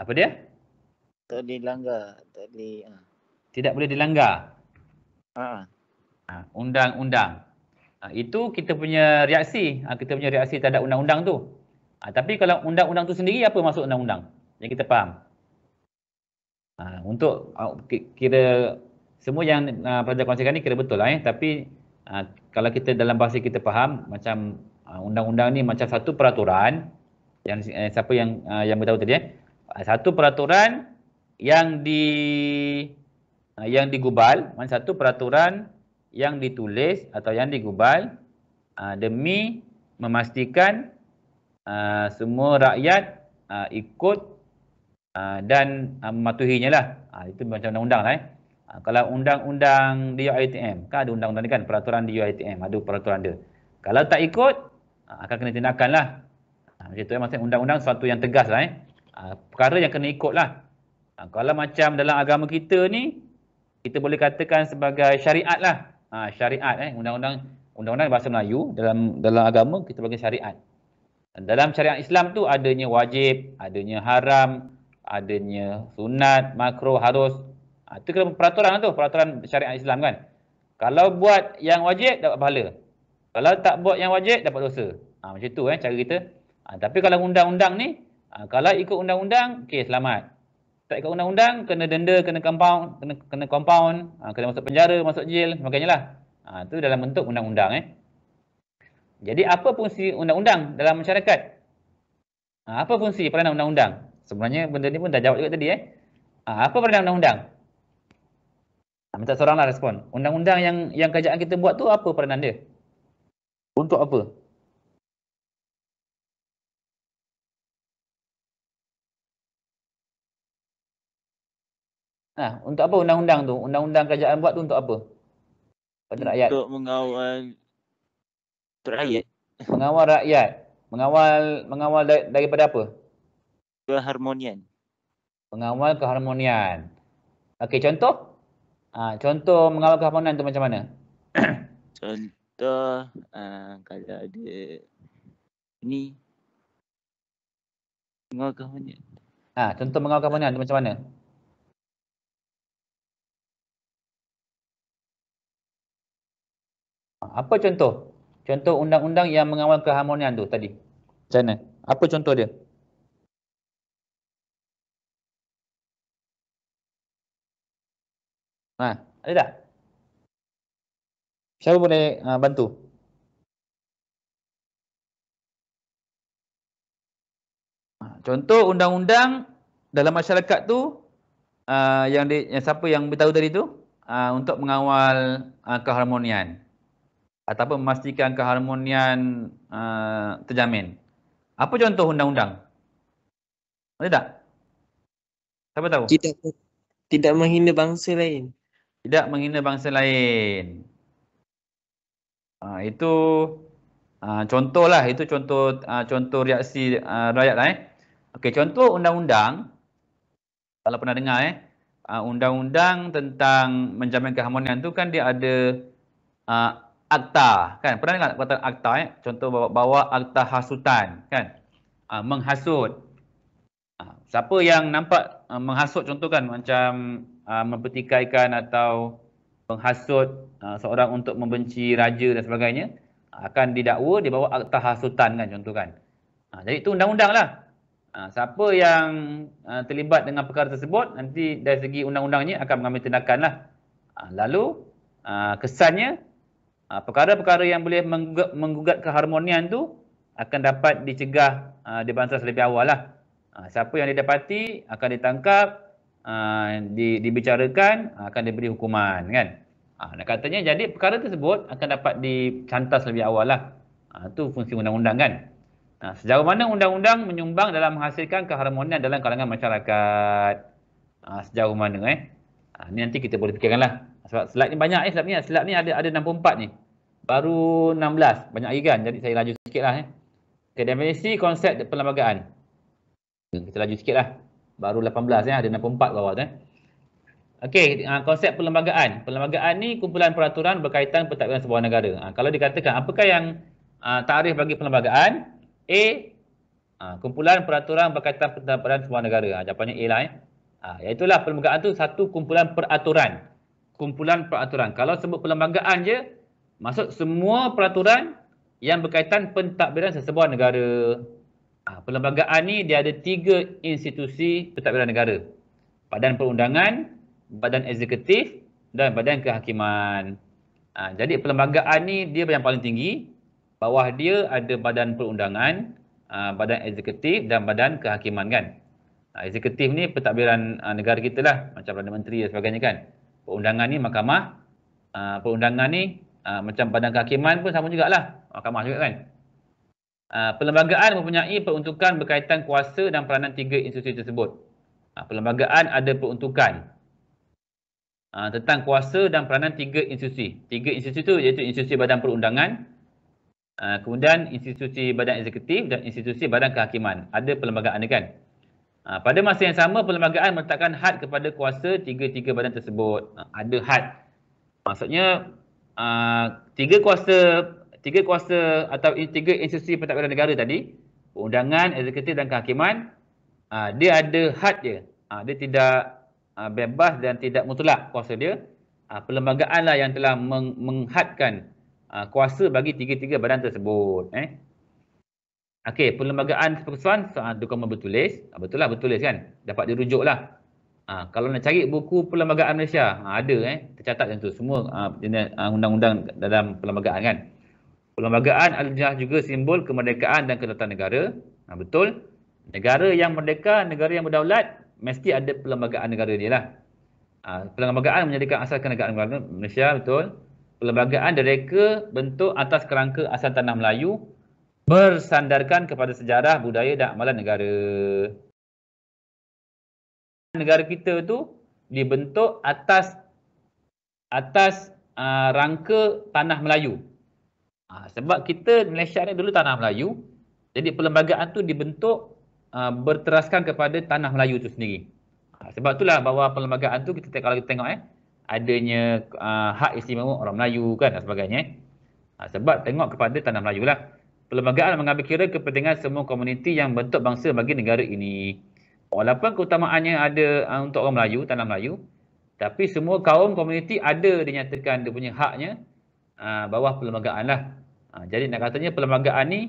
Apa dia? Tak dilanggar. Tak di, ha. Tidak boleh dilanggar. Ah. Undang-undang. Ha. itu kita punya reaksi. Ha, kita punya reaksi terhadap undang-undang tu. Ha, tapi kalau undang-undang tu sendiri, apa maksud undang-undang? Yang kita faham. Ha, untuk kira semua yang uh, pelajar kongsikan ni kira betul lah eh. Tapi uh, kalau kita dalam bahasa kita faham macam undang-undang uh, ni macam satu peraturan yang eh, siapa yang uh, yang beritahu tadi eh satu peraturan yang di uh, yang digubal mana satu peraturan yang ditulis atau yang digubal uh, demi memastikan uh, semua rakyat uh, ikut uh, dan uh, mematuhinya lah uh, itu macam undang-undang lah eh uh, kalau undang-undang di UITM kan ada undang-undang ni kan peraturan di UITM ada peraturan dia kalau tak ikut ah, akan kena tindakan lah Ha, macam tu ya, maksudnya undang-undang sesuatu yang tegas lah eh. Ha, perkara yang kena ikut lah. Ha, kalau macam dalam agama kita ni, kita boleh katakan sebagai syariat lah. Ha, syariat eh, undang-undang undang-undang bahasa Melayu dalam dalam agama kita panggil syariat. Dalam syariat Islam tu adanya wajib, adanya haram, adanya sunat, makro, harus. Ha, itu kena peraturan tu, peraturan syariat Islam kan. Kalau buat yang wajib, dapat pahala. Kalau tak buat yang wajib, dapat dosa. Ha, macam tu eh, cara kita Ha, tapi kalau undang-undang ni, ha, kalau ikut undang-undang, okey selamat. Tak ikut undang-undang, kena denda, kena compound, kena kena compound, ha, kena masuk penjara, masuk jail, sebagainya lah. Ha, itu dalam bentuk undang-undang. Eh. Jadi apa fungsi undang-undang dalam masyarakat? Ha, apa fungsi peranan undang-undang? Sebenarnya benda ni pun dah jawab juga tadi. Eh. Ha, apa peranan undang-undang? Ha, minta seoranglah respon. Undang-undang yang yang kerajaan kita buat tu apa peranan dia? Untuk apa? Nah, untuk apa undang-undang tu? Undang-undang kerajaan buat tu untuk apa? Pada untuk rakyat. Untuk mengawal rakyat. Mengawal rakyat. Mengawal mengawal daripada apa? Keharmonian. Mengawal keharmonian. Okey, contoh? Ha, contoh mengawal keharmonian tu macam mana? contoh uh, kalau ada ni mengawal keharmonian. Ah, ha, contoh mengawal keharmonian tu macam mana? Apa contoh? Contoh undang-undang yang mengawal keharmonian tu tadi. Macam mana? Apa contoh dia? Ha, ada tak? Siapa boleh uh, bantu? Ha, contoh undang-undang dalam masyarakat tu uh, yang, di, yang siapa yang beritahu tadi tu uh, untuk mengawal uh, keharmonian ataupun memastikan keharmonian uh, terjamin. Apa contoh undang-undang? Boleh tak? Siapa tahu? Tidak, tidak menghina bangsa lain. Tidak menghina bangsa lain. Uh, itu uh, contohlah, itu contoh uh, contoh reaksi uh, rakyat lah eh. Okey, contoh undang-undang, kalau pernah dengar eh, uh, undang-undang tentang menjamin keharmonian tu kan dia ada uh, akta kan pernah dengar perkataan akta eh? contoh bawa, bawa akta hasutan kan ha, menghasut ha, siapa yang nampak ha, menghasut contoh kan macam ha, mempertikaikan atau menghasut ha, seorang untuk membenci raja dan sebagainya akan didakwa dia bawa akta hasutan kan contoh kan ha, jadi itu undang-undang lah ha, siapa yang ha, terlibat dengan perkara tersebut nanti dari segi undang-undangnya akan mengambil tindakan lah ha, lalu ha, kesannya Ah, perkara-perkara yang boleh menggugat, menggugat keharmonian tu akan dapat dicegah uh, lebih awal lah. Ah, siapa yang didapati akan ditangkap, dibicarakan, akan diberi hukuman kan. Uh, katanya jadi perkara tersebut akan dapat dicantas lebih awal lah. Itu fungsi undang-undang kan. sejauh mana undang-undang menyumbang dalam menghasilkan keharmonian dalam kalangan masyarakat. sejauh mana eh. ini nanti kita boleh fikirkan lah. Sebab slide ni banyak eh. Slide ni, slide ni ada, ada 64 ni baru 16. Banyak lagi kan? Jadi saya laju sikit lah. Eh. Okay, definisi konsep perlembagaan. Hmm, kita laju sikit lah. Baru 18 ya. Eh. Ada 64 kawan. Eh. Okey, ha, konsep perlembagaan. Perlembagaan ni kumpulan peraturan berkaitan pertahankan sebuah negara. Ha, kalau dikatakan, apakah yang ha, tarif bagi perlembagaan? A. Kumpulan peraturan berkaitan pertahankan sebuah negara. Jawapannya A lah. Eh. Iaitulah perlembagaan tu satu kumpulan peraturan. Kumpulan peraturan. Kalau sebut perlembagaan je, Maksud semua peraturan yang berkaitan pentadbiran sesebuah negara. Ha, perlembagaan ni dia ada tiga institusi pentadbiran negara. Badan perundangan, badan eksekutif dan badan kehakiman. Ha, jadi perlembagaan ni dia yang paling tinggi. Bawah dia ada badan perundangan, ha, badan eksekutif dan badan kehakiman kan. Ha, eksekutif ni pentadbiran ha, negara kita lah. Macam Perdana Menteri dan sebagainya kan. Perundangan ni mahkamah. Ha, perundangan ni Ha, macam badan kehakiman pun sama jugalah. Mahkamah ha, juga kan. Uh, perlembagaan mempunyai peruntukan berkaitan kuasa dan peranan tiga institusi tersebut. Uh, perlembagaan ada peruntukan uh, tentang kuasa dan peranan tiga institusi. Tiga institusi itu iaitu institusi badan perundangan, uh, kemudian institusi badan eksekutif dan institusi badan kehakiman. Ada perlembagaan ini kan. Uh, pada masa yang sama, perlembagaan meletakkan had kepada kuasa tiga-tiga badan tersebut. Uh, ada had. Maksudnya, uh, tiga kuasa tiga kuasa atau tiga institusi pentadbiran negara tadi undangan eksekutif dan kehakiman uh, dia ada had dia uh, dia tidak uh, bebas dan tidak mutlak kuasa dia uh, perlembagaanlah yang telah meng- menghadkan uh, kuasa bagi tiga-tiga badan tersebut eh Okey, perlembagaan persekutuan, dokumen bertulis. Betul lah, bertulis kan? Dapat dirujuk lah. Ha, kalau nak cari buku perlembagaan Malaysia, ha, ada eh. Tercatat macam tu. Semua ha, jenis ha, undang-undang dalam perlembagaan kan. Perlembagaan adalah juga simbol kemerdekaan dan kedaulatan negara. Ha, betul. Negara yang merdeka, negara yang berdaulat, mesti ada perlembagaan negara dia lah. Ha, perlembagaan menjadikan asas kenegaraan Malaysia, betul. Perlembagaan direka bentuk atas kerangka asal tanah Melayu bersandarkan kepada sejarah, budaya dan amalan negara negara kita tu dibentuk atas atas uh, rangka tanah Melayu. Ha, sebab kita Malaysia ni dulu tanah Melayu, jadi perlembagaan tu dibentuk uh, berteraskan kepada tanah Melayu tu sendiri. Ha, sebab itulah bahawa perlembagaan tu kita kalau kita tengok eh adanya uh, hak istimewa orang Melayu kan dan sebagainya. Eh. Ha, sebab tengok kepada tanah Melayu lah. Perlembagaan mengambil kira kepentingan semua komuniti yang bentuk bangsa bagi negara ini walaupun keutamaannya ada ah, untuk orang Melayu, tanah Melayu, tapi semua kaum komuniti ada dinyatakan dia punya haknya aa, ah, bawah perlembagaan lah. Aa, ah, jadi nak katanya perlembagaan ni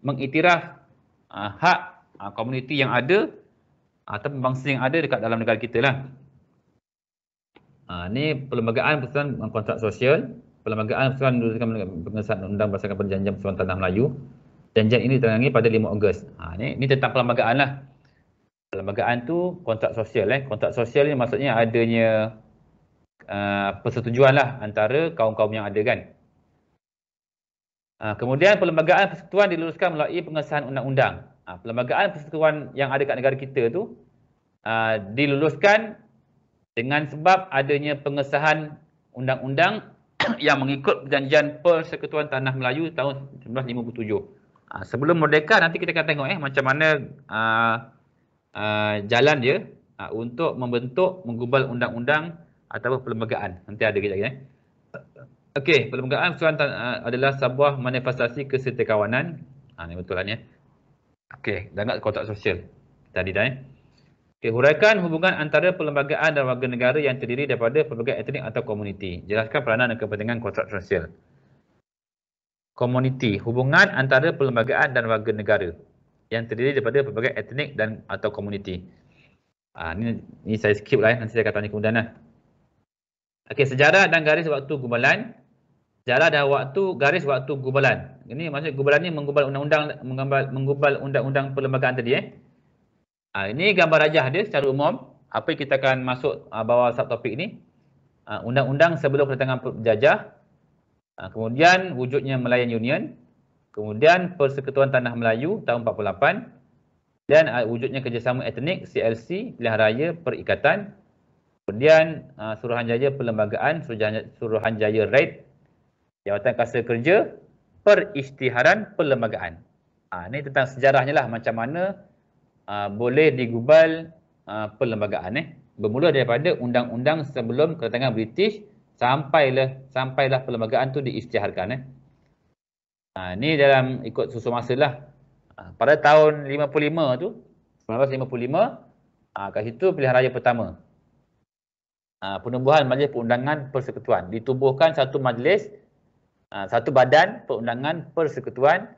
mengiktiraf aa, hak aa, komuniti yang ada atau bangsa yang ada dekat dalam negara kita lah. Ini perlembagaan persatuan kontrak sosial, perlembagaan persatuan menurutkan pengesahan undang berdasarkan perjanjian persatuan tanah Melayu. Perjanjian ini ditandangi pada 5 Ogos. Ini tentang perlembagaan lah perlembagaan tu kontrak sosial eh. Kontrak sosial ni maksudnya adanya uh, persetujuan lah antara kaum-kaum yang ada kan. Uh, kemudian perlembagaan persetujuan diluluskan melalui pengesahan undang-undang. Uh, perlembagaan persekutuan yang ada kat negara kita tu uh, diluluskan dengan sebab adanya pengesahan undang-undang yang mengikut perjanjian Persekutuan Tanah Melayu tahun 1957. Uh, sebelum merdeka nanti kita akan tengok eh macam mana uh, Uh, jalan dia uh, untuk membentuk menggubal undang-undang atau perlembagaan. Nanti ada kejap lagi. Eh. Okey, perlembagaan persatuan uh, adalah sebuah manifestasi kesetiakawanan. Ah ha, ni betul lah ya. ni. Eh. Okey, dan kotak sosial tadi dah. Eh. Okey, huraikan hubungan antara perlembagaan dan warga negara yang terdiri daripada pelbagai etnik atau komuniti. Jelaskan peranan dan kepentingan kontrak sosial. Komuniti, hubungan antara perlembagaan dan warga negara yang terdiri daripada pelbagai etnik dan atau komuniti. Ha, ah, ini, ini saya skip lah, ya. nanti saya akan tanya kemudian. Lah. Eh. Okey, sejarah dan garis waktu gubalan. Sejarah dan waktu garis waktu gubalan. Ini maksud gubalan ini menggubal undang-undang, menggubal, menggubal undang-undang perlembagaan tadi. Eh. Ha, ini gambar rajah dia secara umum. Apa yang kita akan masuk uh, bawah subtopik ini. Uh, undang-undang sebelum kedatangan jajah. Uh, kemudian wujudnya Melayan Union. Kemudian Persekutuan Tanah Melayu tahun 48 dan uh, wujudnya kerjasama etnik CLC Pilihan Raya Perikatan. Kemudian uh, Suruhanjaya Perlembagaan Suruhanjaya RAID Jawatan Kasa Kerja Perisytiharan Perlembagaan. Uh, ini tentang sejarahnya lah macam mana uh, boleh digubal uh, perlembagaan eh. Bermula daripada undang-undang sebelum kedatangan British sampailah sampailah perlembagaan tu diisytiharkan eh. Ha, ni dalam ikut susu masa lah. Ha, pada tahun 55 tu, 1955, ha, kat situ pilihan raya pertama. Ha, penubuhan majlis perundangan persekutuan. Ditubuhkan satu majlis, ha, satu badan perundangan persekutuan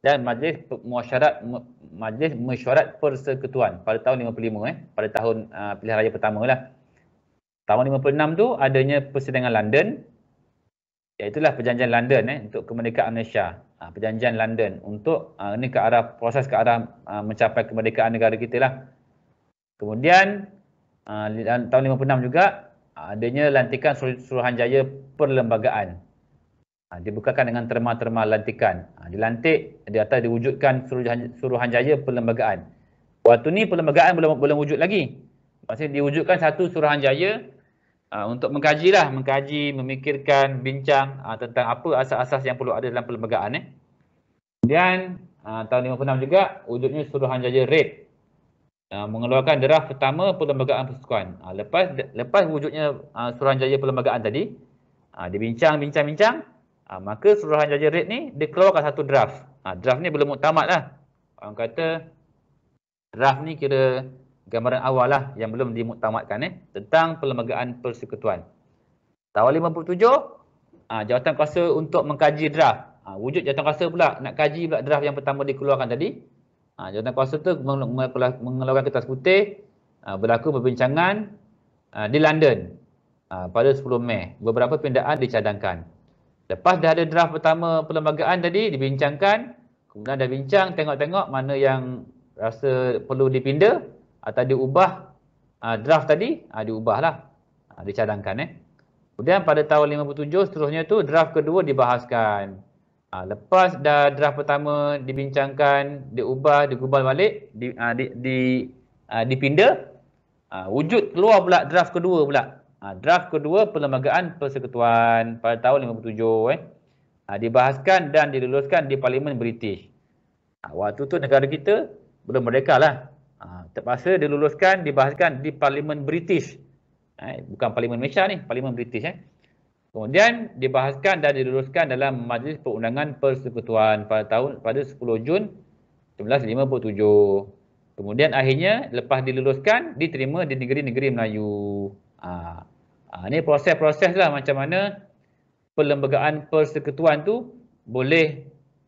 dan majlis mesyuarat majlis mesyuarat persekutuan pada tahun 55 eh pada tahun uh, pilihan raya pertama lah tahun 56 tu adanya persidangan London iaitulah ya, perjanjian London eh, untuk kemerdekaan Malaysia. Ha, perjanjian London untuk uh, ini ke arah proses ke arah uh, mencapai kemerdekaan negara kita lah. Kemudian uh, tahun 56 juga uh, adanya lantikan Sur Suruhanjaya Perlembagaan. Ha, dibukakan dengan terma-terma lantikan. Ha, dilantik di atas diwujudkan Suruhanjaya Perlembagaan. Waktu ni perlembagaan belum belum wujud lagi. Maksudnya diwujudkan satu Suruhanjaya Ah, untuk mengkaji lah, mengkaji, memikirkan, bincang uh, tentang apa asas-asas yang perlu ada dalam perlembagaan. Eh. Kemudian uh, tahun 56 juga, wujudnya Suruhanjaya Red uh, mengeluarkan deraf pertama perlembagaan persekutuan. Uh, lepas lepas wujudnya uh, Suruhanjaya perlembagaan tadi, uh, dibincang, bincang, bincang, uh, maka Suruhanjaya Red ni dia keluarkan satu draft. Uh, draft ni belum tamat lah. Orang kata draft ni kira gambaran awal lah yang belum dimuktamadkan eh tentang perlembagaan persekutuan. Tawar 57, ah jawatan kuasa untuk mengkaji draft. Ah wujud jawatan kuasa pula nak kaji pula draft yang pertama dikeluarkan tadi. Ah jawatan kuasa tu mengeluarkan kertas putih ah, berlaku perbincangan ah, di London ah, pada 10 Mei. Beberapa pindaan dicadangkan. Lepas dah ada draft pertama perlembagaan tadi dibincangkan, kemudian dah bincang tengok-tengok mana yang rasa perlu dipindah atau dia ubah uh, draft tadi, uh, ah, diubahlah. Uh, ah, dicadangkan eh. Kemudian pada tahun 57 seterusnya tu draft kedua dibahaskan. Uh, lepas dah draft pertama dibincangkan, diubah, digubal balik, di uh, di, di uh, dipinda uh, wujud keluar pula draft kedua pula. Uh, draft kedua Perlembagaan Persekutuan pada tahun 57 eh. Uh, dibahaskan dan diluluskan di Parlimen British. Uh, waktu tu negara kita belum merdeka lah terpaksa diluluskan dibahaskan di Parlimen British. Eh, bukan Parlimen Malaysia ni, Parlimen British eh. Kemudian dibahaskan dan diluluskan dalam Majlis Perundangan Persekutuan pada tahun pada 10 Jun 1957. Kemudian akhirnya lepas diluluskan diterima di negeri-negeri Melayu. ha. ha, ini proses-proses lah macam mana perlembagaan persekutuan tu boleh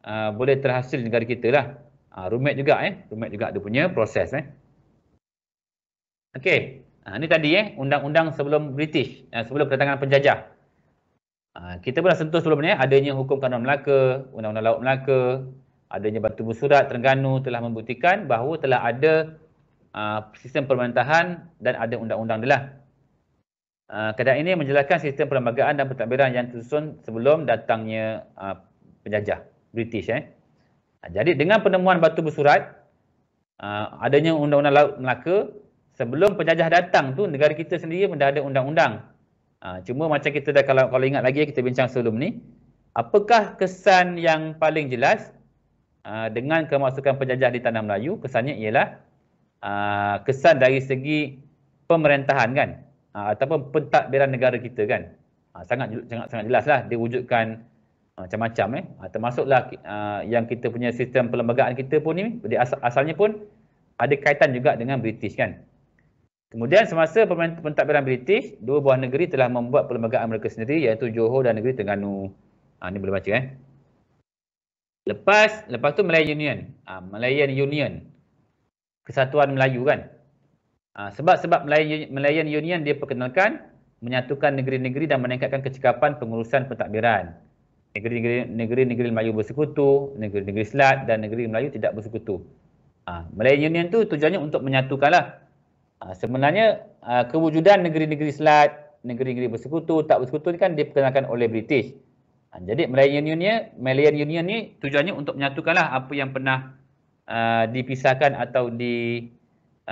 uh, boleh terhasil di negara kita lah. Ha, rumit juga eh, rumit juga dia punya proses eh. Okey. Ha, ini tadi eh, undang-undang sebelum British, eh, sebelum kedatangan penjajah. Ha, kita pun dah sentuh sebelum ni, eh, adanya hukum kanun Melaka, undang-undang laut Melaka, adanya batu bersurat Terengganu telah membuktikan bahawa telah ada uh, sistem pemerintahan dan ada undang-undang dia lah. Uh, Kedai ini menjelaskan sistem perlembagaan dan pentadbiran yang tersusun sebelum datangnya uh, penjajah British. Eh. Jadi dengan penemuan batu bersurat, uh, adanya undang-undang laut Melaka, sebelum penjajah datang tu negara kita sendiri pun dah ada undang-undang. Ha, cuma macam kita dah kalau kalau ingat lagi kita bincang sebelum ni, apakah kesan yang paling jelas ha, dengan kemasukan penjajah di tanah Melayu? Kesannya ialah ha, kesan dari segi pemerintahan kan? Ha, ataupun pentadbiran negara kita kan? Ha, sangat, sangat, sangat jelas lah diwujudkan ha, macam-macam eh ha, termasuklah uh, yang kita punya sistem perlembagaan kita pun ni asalnya pun ada kaitan juga dengan British kan Kemudian semasa pentadbiran British, dua buah negeri telah membuat perlembagaan mereka sendiri iaitu Johor dan negeri Terengganu. Ha, ah, ini boleh baca eh. Lepas, lepas tu Malaya Union. Ha, ah, Malayan Union. Kesatuan Melayu kan. Ah, sebab-sebab ha, Malayan Union dia perkenalkan menyatukan negeri-negeri dan meningkatkan kecekapan pengurusan pentadbiran. Negeri-negeri negeri-negeri Melayu bersekutu, negeri-negeri Selat dan negeri Melayu tidak bersekutu. Ha, Malayan Union tu tujuannya untuk menyatukanlah Ha, sebenarnya ha, kewujudan negeri-negeri Selat, negeri-negeri bersekutu, tak bersekutu ni kan diperkenalkan oleh British. Ha, jadi Malayan Union ni, Malayan Union ni tujuannya untuk menyatukanlah apa yang pernah uh, dipisahkan atau di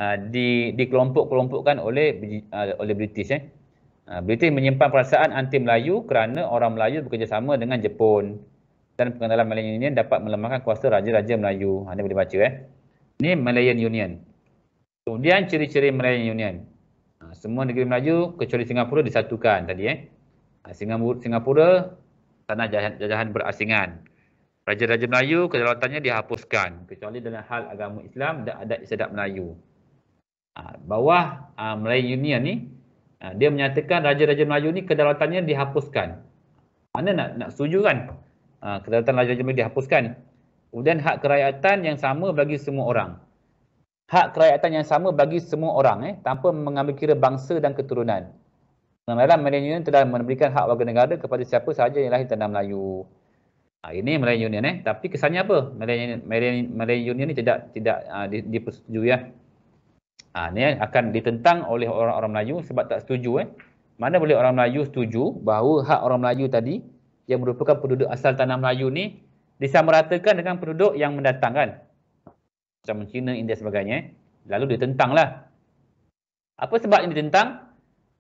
uh, di dikelompok-kelompokkan oleh uh, oleh British eh. Uh, British menyimpan perasaan anti Melayu kerana orang Melayu bekerjasama dengan Jepun dan pengenalan Malayan Union dapat melemahkan kuasa raja-raja Melayu. Anda boleh baca eh. Ini Malayan Union. Kemudian ciri-ciri Malayan Union. Ha, semua negeri Melayu kecuali Singapura disatukan tadi eh. Ha, Singapura, Singapura tanah jajahan berasingan. Raja-raja Melayu kedaulatannya dihapuskan kecuali dalam hal agama Islam dan adat istiadat Melayu. Ha, bawah Malayan Union ni dia menyatakan raja-raja Melayu ni kedaulatannya dihapuskan. Mana nak nak setuju kan? kedaulatan raja-raja Melayu dihapuskan. Kemudian hak kerakyatan yang sama bagi semua orang hak kerakyatan yang sama bagi semua orang eh, tanpa mengambil kira bangsa dan keturunan. Dalam Malayan Union telah memberikan hak warga negara kepada siapa sahaja yang lahir tanah Melayu. Ha, ini Malayan Union eh. Tapi kesannya apa? Malayan, Malayan, Malayan Union ni tidak tidak uh, di, dipersetujui ya. Ha, ini akan ditentang oleh orang-orang Melayu sebab tak setuju eh. Mana boleh orang Melayu setuju bahawa hak orang Melayu tadi yang merupakan penduduk asal tanah Melayu ni disamaratakan dengan penduduk yang mendatang kan? macam China, India sebagainya. Eh. Lalu dia lah. Apa sebab yang ditentang?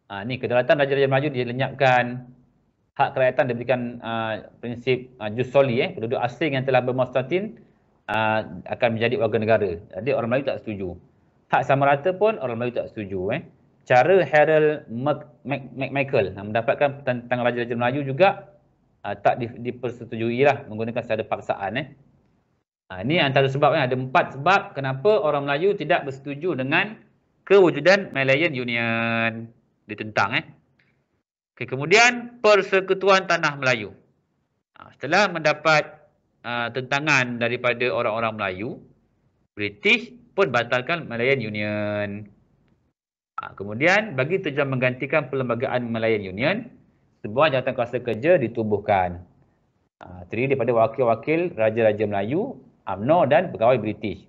Ha, ni kedaulatan Raja-Raja Melayu dilenyapkan. Hak kerajaan diberikan uh, prinsip uh, jus soli. Eh. Penduduk asing yang telah bermastatin uh, ha, akan menjadi warga negara. Jadi orang Melayu tak setuju. Hak sama rata pun orang Melayu tak setuju. Eh. Cara Harold McMichael Mac- Mac- mendapatkan tentang Raja-Raja Melayu juga uh, tak di- dipersetujui lah menggunakan secara paksaan. Eh. Ha, ini antara sebabnya kan, Ada empat sebab kenapa orang Melayu tidak bersetuju dengan kewujudan Malayan Union. Ditentang eh. Okay, kemudian Persekutuan Tanah Melayu. Ha, setelah mendapat uh, tentangan daripada orang-orang Melayu, British pun batalkan Malayan Union. Ha, kemudian bagi tujuan menggantikan perlembagaan Malayan Union, sebuah jawatan kuasa kerja ditubuhkan. Ha, terdiri daripada wakil-wakil raja-raja Melayu UMNO dan pegawai British.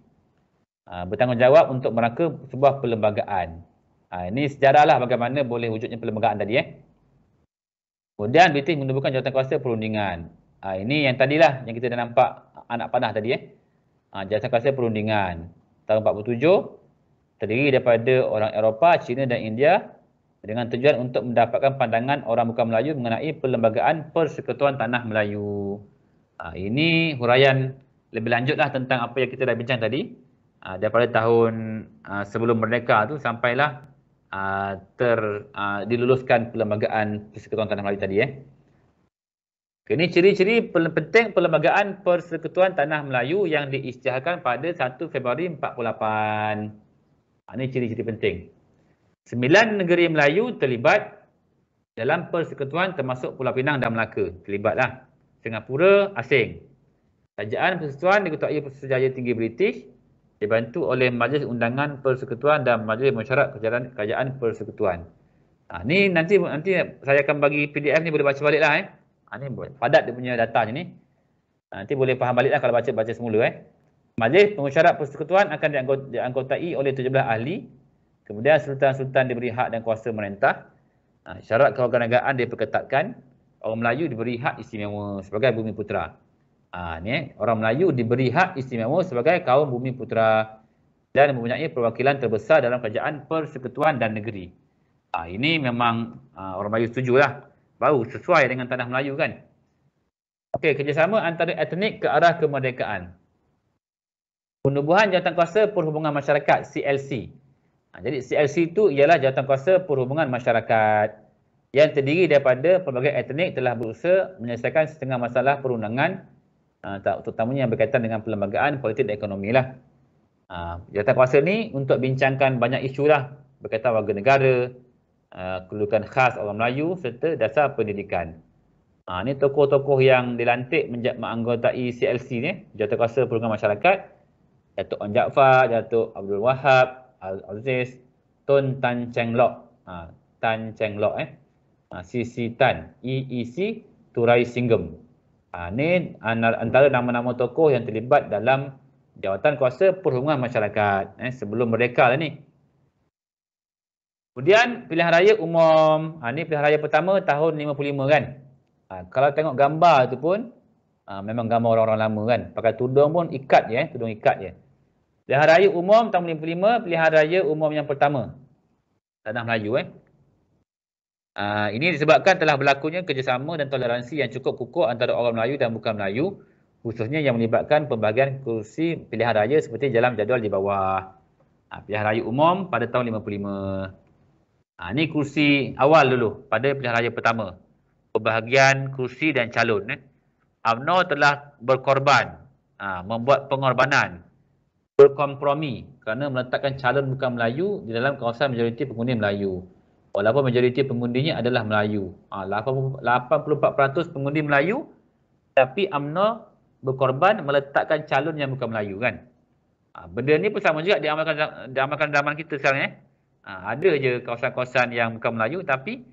Ah, bertanggungjawab untuk merangka sebuah perlembagaan. Ah, ini sejarahlah bagaimana boleh wujudnya perlembagaan tadi. Eh. Kemudian British menubuhkan jawatan kuasa perundingan. Ah, ini yang tadilah yang kita dah nampak anak panah tadi. Eh. Jawatan kuasa perundingan. Tahun 47 terdiri daripada orang Eropah, Cina dan India dengan tujuan untuk mendapatkan pandangan orang bukan Melayu mengenai perlembagaan Persekutuan Tanah Melayu. Ini huraian lebih lanjutlah tentang apa yang kita dah bincang tadi uh, daripada tahun uh, sebelum merdeka tu sampailah uh, ter uh, diluluskan perlembagaan Persekutuan Tanah Melayu tadi eh. Okay, ini ciri-ciri penting perlembagaan Persekutuan Tanah Melayu yang diisytiharkan pada 1 Februari 48. Uh, ini ciri-ciri penting. Sembilan negeri Melayu terlibat dalam persekutuan termasuk Pulau Pinang dan Melaka. Terlibatlah Singapura asing. Kerajaan Persekutuan Diketuai Persekutuan Tinggi British dibantu oleh Majlis Undangan Persekutuan dan Majlis Mesyuarat Kerajaan, Kerajaan Persekutuan. Ha, ni nanti nanti saya akan bagi PDF ni boleh baca balik lah eh. Ha, ni padat dia punya data ni. Ha, nanti boleh faham balik lah kalau baca-baca semula eh. Majlis Pengusyarat Persekutuan akan dianggotai oleh 17 ahli. Kemudian Sultan-Sultan diberi hak dan kuasa merintah. Ha, syarat kewarganegaraan diperketatkan. Orang Melayu diberi hak istimewa sebagai bumi putera ha, ni eh. orang Melayu diberi hak istimewa sebagai kaum bumi putera dan mempunyai perwakilan terbesar dalam kerajaan persekutuan dan negeri. ha, ini memang ha, orang Melayu setuju lah. Baru sesuai dengan tanah Melayu kan. Okey, kerjasama antara etnik ke arah kemerdekaan. Penubuhan Jawatankuasa Perhubungan Masyarakat CLC. Ha, jadi CLC itu ialah Jawatankuasa Perhubungan Masyarakat yang terdiri daripada pelbagai etnik telah berusaha menyelesaikan setengah masalah perundangan uh, terutamanya yang berkaitan dengan perlembagaan politik dan ekonomi lah. Uh, jawatan kuasa ni untuk bincangkan banyak isu lah berkaitan warga negara, uh, kedudukan khas orang Melayu serta dasar pendidikan. Ha, ni tokoh-tokoh yang dilantik menjadi menganggotai CLC ni, Jawatan Kuasa Perhubungan Masyarakat, Datuk On Jaafar, Datuk Abdul Wahab, Al Aziz, Tun Tan Cheng Lok, ha, Tan Cheng Lok eh, ha, uh, CC Tan, EEC Turai Singgem. Ini ah, ah, antara nama-nama tokoh yang terlibat dalam jawatan kuasa perhubungan masyarakat eh, sebelum mereka, lah ni. Kemudian pilihan raya umum. Ha, ah, ini pilihan raya pertama tahun 55 kan. Ha, kalau tengok gambar tu pun ha, memang gambar orang-orang lama kan. Pakai tudung pun ikat je. Eh, tudung ikat je. Pilihan raya umum tahun 55. Pilihan raya umum yang pertama. Tanah Melayu eh. Uh, ini disebabkan telah berlakunya kerjasama dan toleransi yang cukup kukuh antara orang Melayu dan bukan Melayu khususnya yang melibatkan pembagian kursi pilihan raya seperti dalam jadual di bawah. Ha, pilihan raya umum pada tahun 55. Ha, ini kursi awal dulu pada pilihan raya pertama. Pembahagian kursi dan calon. Eh. UMNO telah berkorban, ha, membuat pengorbanan, berkompromi kerana meletakkan calon bukan Melayu di dalam kawasan majoriti pengundi Melayu walaupun majoriti pengundinya adalah Melayu. Ha, 84% pengundi Melayu tapi UMNO berkorban meletakkan calon yang bukan Melayu kan. Ha, benda ni pun sama juga diamalkan, diamalkan zaman kita sekarang eh. Ha, ada je kawasan-kawasan yang bukan Melayu tapi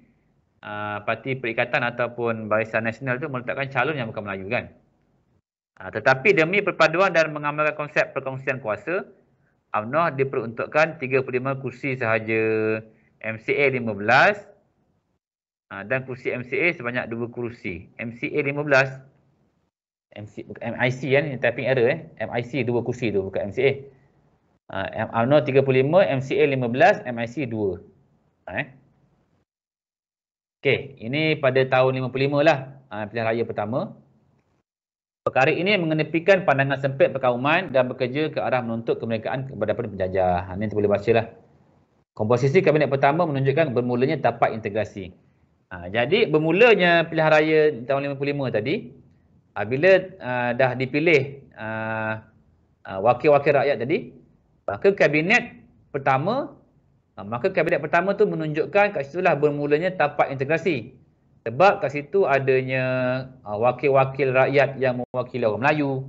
ha, parti perikatan ataupun barisan nasional tu meletakkan calon yang bukan Melayu kan. Ha, tetapi demi perpaduan dan mengamalkan konsep perkongsian kuasa, UMNO diperuntukkan 35 kursi sahaja. MCA 15 ha, dan kursi MCA sebanyak dua kursi. MCA 15 MC, MIC kan ini typing error eh. MIC dua kursi tu bukan MCA. Ha, ah uh, 35 MCA 15 MIC 2. Eh. Okey, ini pada tahun 55 lah. Ah uh, pilihan raya pertama. Perkara ini mengenepikan pandangan sempit perkauman dan bekerja ke arah menuntut kemerdekaan kepada penjajah. Ini kita boleh bacalah. Komposisi kabinet pertama menunjukkan bermulanya tapak integrasi. Ha, jadi bermulanya pilihan raya tahun 55 tadi, ha, bila ha, dah dipilih ha, ha, wakil-wakil rakyat tadi, maka kabinet pertama, ha, maka kabinet pertama tu menunjukkan kat situlah bermulanya tapak integrasi. Sebab kat situ adanya ha, wakil-wakil rakyat yang mewakili orang Melayu,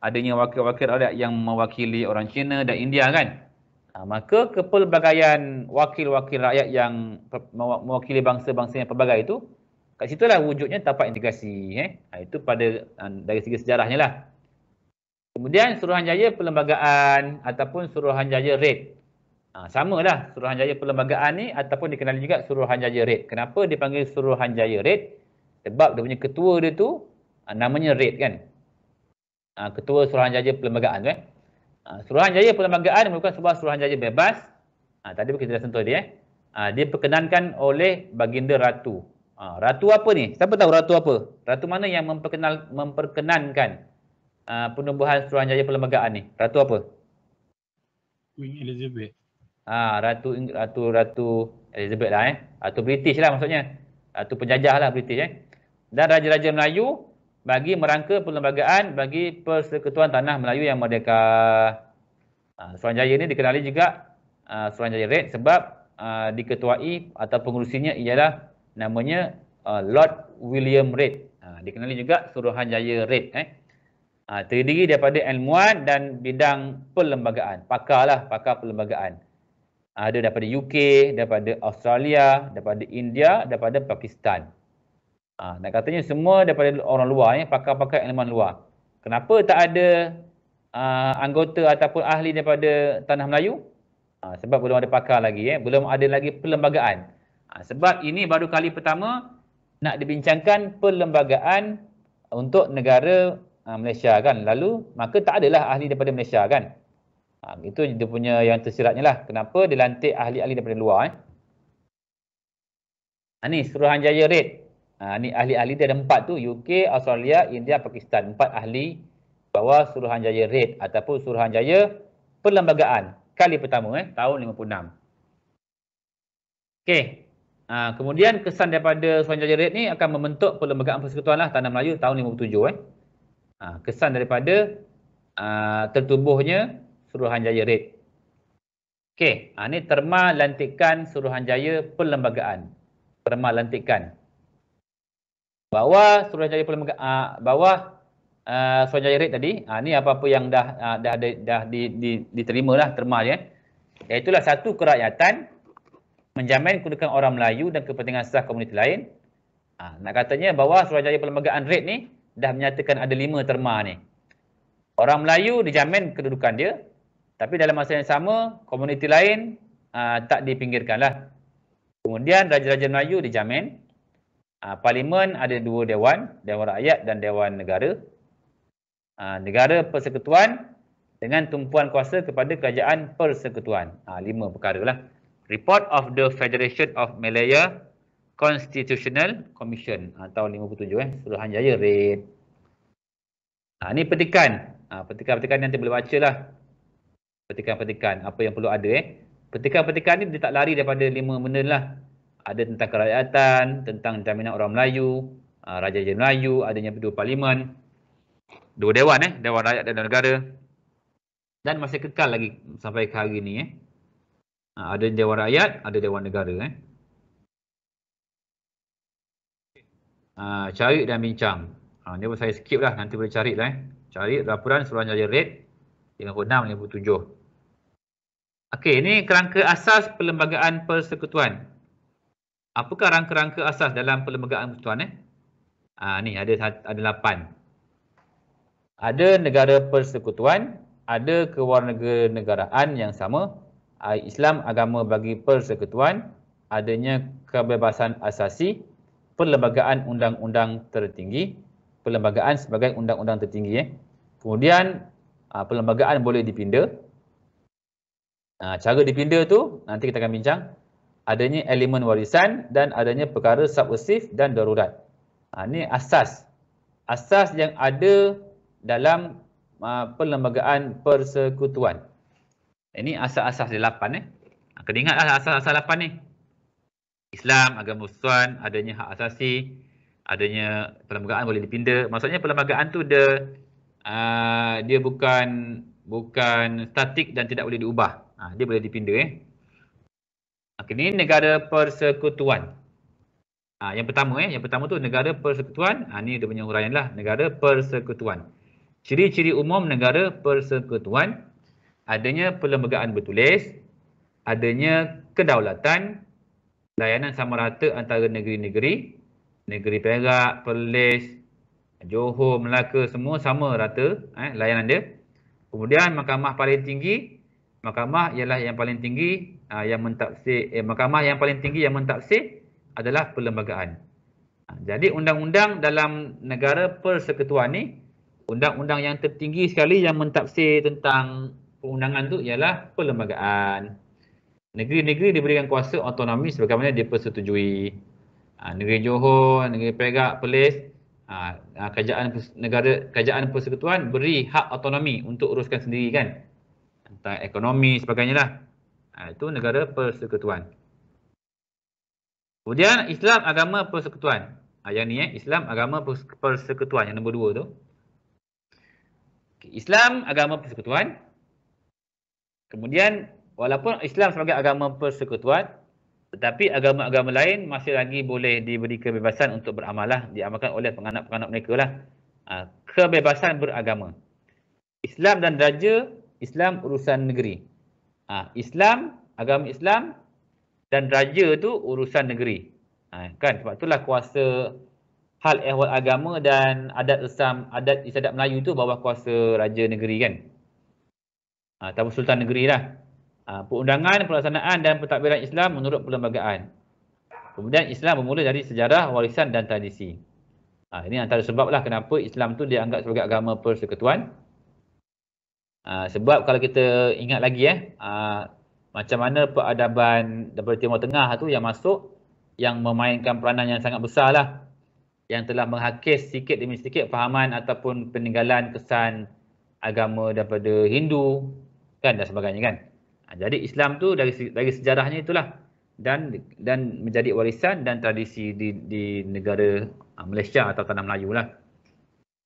adanya wakil-wakil rakyat yang mewakili orang Cina dan India kan. Ha, maka kepelbagaian wakil-wakil rakyat yang mewakili bangsa-bangsa yang pelbagai itu kat situlah wujudnya tapak integrasi eh ha, itu pada dari segi sejarahnya lah kemudian suruhanjaya perlembagaan ataupun suruhanjaya red ha, sama lah suruhanjaya perlembagaan ni ataupun dikenali juga suruhanjaya red kenapa dipanggil suruhanjaya red sebab dia punya ketua dia tu ha, namanya red kan ha, ketua suruhanjaya perlembagaan tu eh Ha, suruhanjaya Perlembagaan merupakan sebuah suruhanjaya bebas. Ah tadi kita dah sentuh dia eh. dia perkenankan oleh baginda ratu. Ha, ratu apa ni? Siapa tahu ratu apa? Ratu mana yang memperkenal memperkenankan penubuhan suruhanjaya Perlembagaan ni? Ratu apa? Queen Elizabeth. Ah ratu ratu ratu Elizabeth lah eh. Ratu British lah maksudnya. Ratu penjajah lah British eh. Dan raja-raja Melayu bagi merangka perlembagaan bagi Persekutuan Tanah Melayu yang Merdeka. Ah, Suruhan Jaya ini ah, ah, dikenali juga Suruhan Jaya Red sebab eh. diketuai atau pengurusinya ialah namanya Lord William Red. Dikenali juga Suruhan Jaya Red. Terdiri daripada ilmuwan dan bidang perlembagaan. Pakarlah, pakar perlembagaan. Ada daripada UK, daripada Australia, daripada India, daripada Pakistan. Ha, nak katanya semua daripada orang luar, ya, pakar-pakar elemen luar. Kenapa tak ada uh, anggota ataupun ahli daripada tanah Melayu? Ha, sebab belum ada pakar lagi, ya. belum ada lagi perlembagaan. Ha, sebab ini baru kali pertama nak dibincangkan perlembagaan untuk negara uh, Malaysia kan. Lalu maka tak adalah ahli daripada Malaysia kan. Ha, itu dia punya yang tersiratnya lah. Kenapa dilantik ahli-ahli daripada luar. Eh? Ha, Suruhanjaya Red. Ha, ni ahli-ahli dia ada empat tu UK, Australia, India, Pakistan. Empat ahli bawah Suruhanjaya Red ataupun Suruhanjaya Perlembagaan kali pertama eh tahun 56. Okay, Ha, kemudian kesan daripada Suruhanjaya Red ni akan membentuk Perlembagaan Persekutuan lah Tanah Melayu tahun 57 eh. Ha, kesan daripada ha, tertubuhnya Suruhanjaya Red. Okay, ha, ni terma lantikan Suruhanjaya Perlembagaan. Terma lantikan bawah surah jari pulang uh, bawah uh, ah, surah jari tadi uh, ni apa-apa yang dah uh, dah dah, dah di, di, diterima lah terma ya iaitu satu kerakyatan menjamin kedudukan orang Melayu dan kepentingan sah komuniti lain uh, nak katanya bahawa surah jari perlembagaan rate ni dah menyatakan ada lima terma ni orang Melayu dijamin kedudukan dia tapi dalam masa yang sama komuniti lain uh, tak lah. kemudian raja-raja Melayu dijamin Uh, Parlimen ada dua dewan, Dewan Rakyat dan Dewan Negara. Uh, negara Persekutuan dengan tumpuan kuasa kepada Kerajaan Persekutuan. Uh, lima perkara lah. Report of the Federation of Malaya Constitutional Commission atau 57 eh, Suruhanjaya RAID. Uh, ni petikan. Petikan-petikan nanti boleh baca lah. Petikan-petikan apa yang perlu ada eh. Petikan-petikan ni dia tak lari daripada lima benda lah ada tentang kerajaan, tentang jaminan orang Melayu, ah, Raja Jaya Melayu, adanya dua parlimen, dua dewan, eh, Dewan Rakyat dan Negara. Dan masih kekal lagi sampai ke hari ini. Eh. Ah, ada Dewan Rakyat, ada Dewan Negara. Eh. Ah, cari dan bincang. ini pun saya skip lah, nanti boleh cari lah. Eh. Cari laporan Suruhan Jaya Red, 56-57. Okey, ini kerangka asas perlembagaan persekutuan apakah rangka-rangka asas dalam perlembagaan persekutuan eh? Ha, ni ada ada lapan. Ada negara persekutuan, ada kewarganegaraan yang sama, Islam agama bagi persekutuan, adanya kebebasan asasi, perlembagaan undang-undang tertinggi, perlembagaan sebagai undang-undang tertinggi. Eh. Kemudian perlembagaan boleh dipinda. Cara dipinda tu nanti kita akan bincang adanya elemen warisan dan adanya perkara subversif dan darurat. Ha, ini asas. Asas yang ada dalam uh, perlembagaan persekutuan. Ini asas-asas dia lapan. Eh. Ha, kena ingatlah asas-asas lapan ni. Islam, agama persekutuan, adanya hak asasi, adanya perlembagaan boleh dipindah. Maksudnya perlembagaan tu dia uh, dia bukan bukan statik dan tidak boleh diubah. Ha, dia boleh dipindah. Eh. Okey ni negara persekutuan. Ha, yang pertama eh, yang pertama tu negara persekutuan. Ha, ni dia punya huraian lah, negara persekutuan. Ciri-ciri umum negara persekutuan. Adanya perlembagaan bertulis. Adanya kedaulatan. Layanan sama rata antara negeri-negeri. Negeri Perak, Perlis, Johor, Melaka semua sama rata eh, layanan dia. Kemudian mahkamah paling tinggi. Mahkamah ialah yang paling tinggi uh, yang mentafsir eh, mahkamah yang paling tinggi yang mentafsir adalah perlembagaan. Ah, jadi undang-undang dalam negara persekutuan ni undang-undang yang tertinggi sekali yang mentafsir tentang perundangan tu ialah perlembagaan. Negeri-negeri diberikan kuasa autonomi sebagaimana dia persetujui. Ha, negeri Johor, negeri Perak, Perlis, ha, kerajaan negara kerajaan persekutuan beri hak autonomi untuk uruskan sendiri kan. Tentang ekonomi sebagainya lah. Ha, itu negara persekutuan. Kemudian Islam agama persekutuan. Ha, yang ni eh, Islam agama persekutuan yang nombor dua tu. Islam agama persekutuan. Kemudian walaupun Islam sebagai agama persekutuan tetapi agama-agama lain masih lagi boleh diberi kebebasan untuk beramalah diamalkan oleh penganak-penganak mereka lah. Ha, kebebasan beragama. Islam dan raja, Islam urusan negeri. Ha, Islam, agama Islam dan raja tu urusan negeri. Ha, kan sebab itulah kuasa hal ehwal agama dan adat Islam, adat istiadat Melayu tu bawah kuasa raja negeri kan. Ha, atau sultan negeri lah. Ha, perundangan, pelaksanaan dan pentadbiran Islam menurut perlembagaan. Kemudian Islam bermula dari sejarah, warisan dan tradisi. Ha, ini antara sebablah kenapa Islam tu dianggap sebagai agama persekutuan Ah, sebab kalau kita ingat lagi eh aa, ah, macam mana peradaban daripada Timur Tengah tu yang masuk yang memainkan peranan yang sangat besar lah yang telah menghakis sikit demi sikit fahaman ataupun peninggalan kesan agama daripada Hindu kan dan sebagainya kan. Ah, jadi Islam tu dari dari sejarahnya itulah dan dan menjadi warisan dan tradisi di di negara Malaysia atau tanah Melayu lah.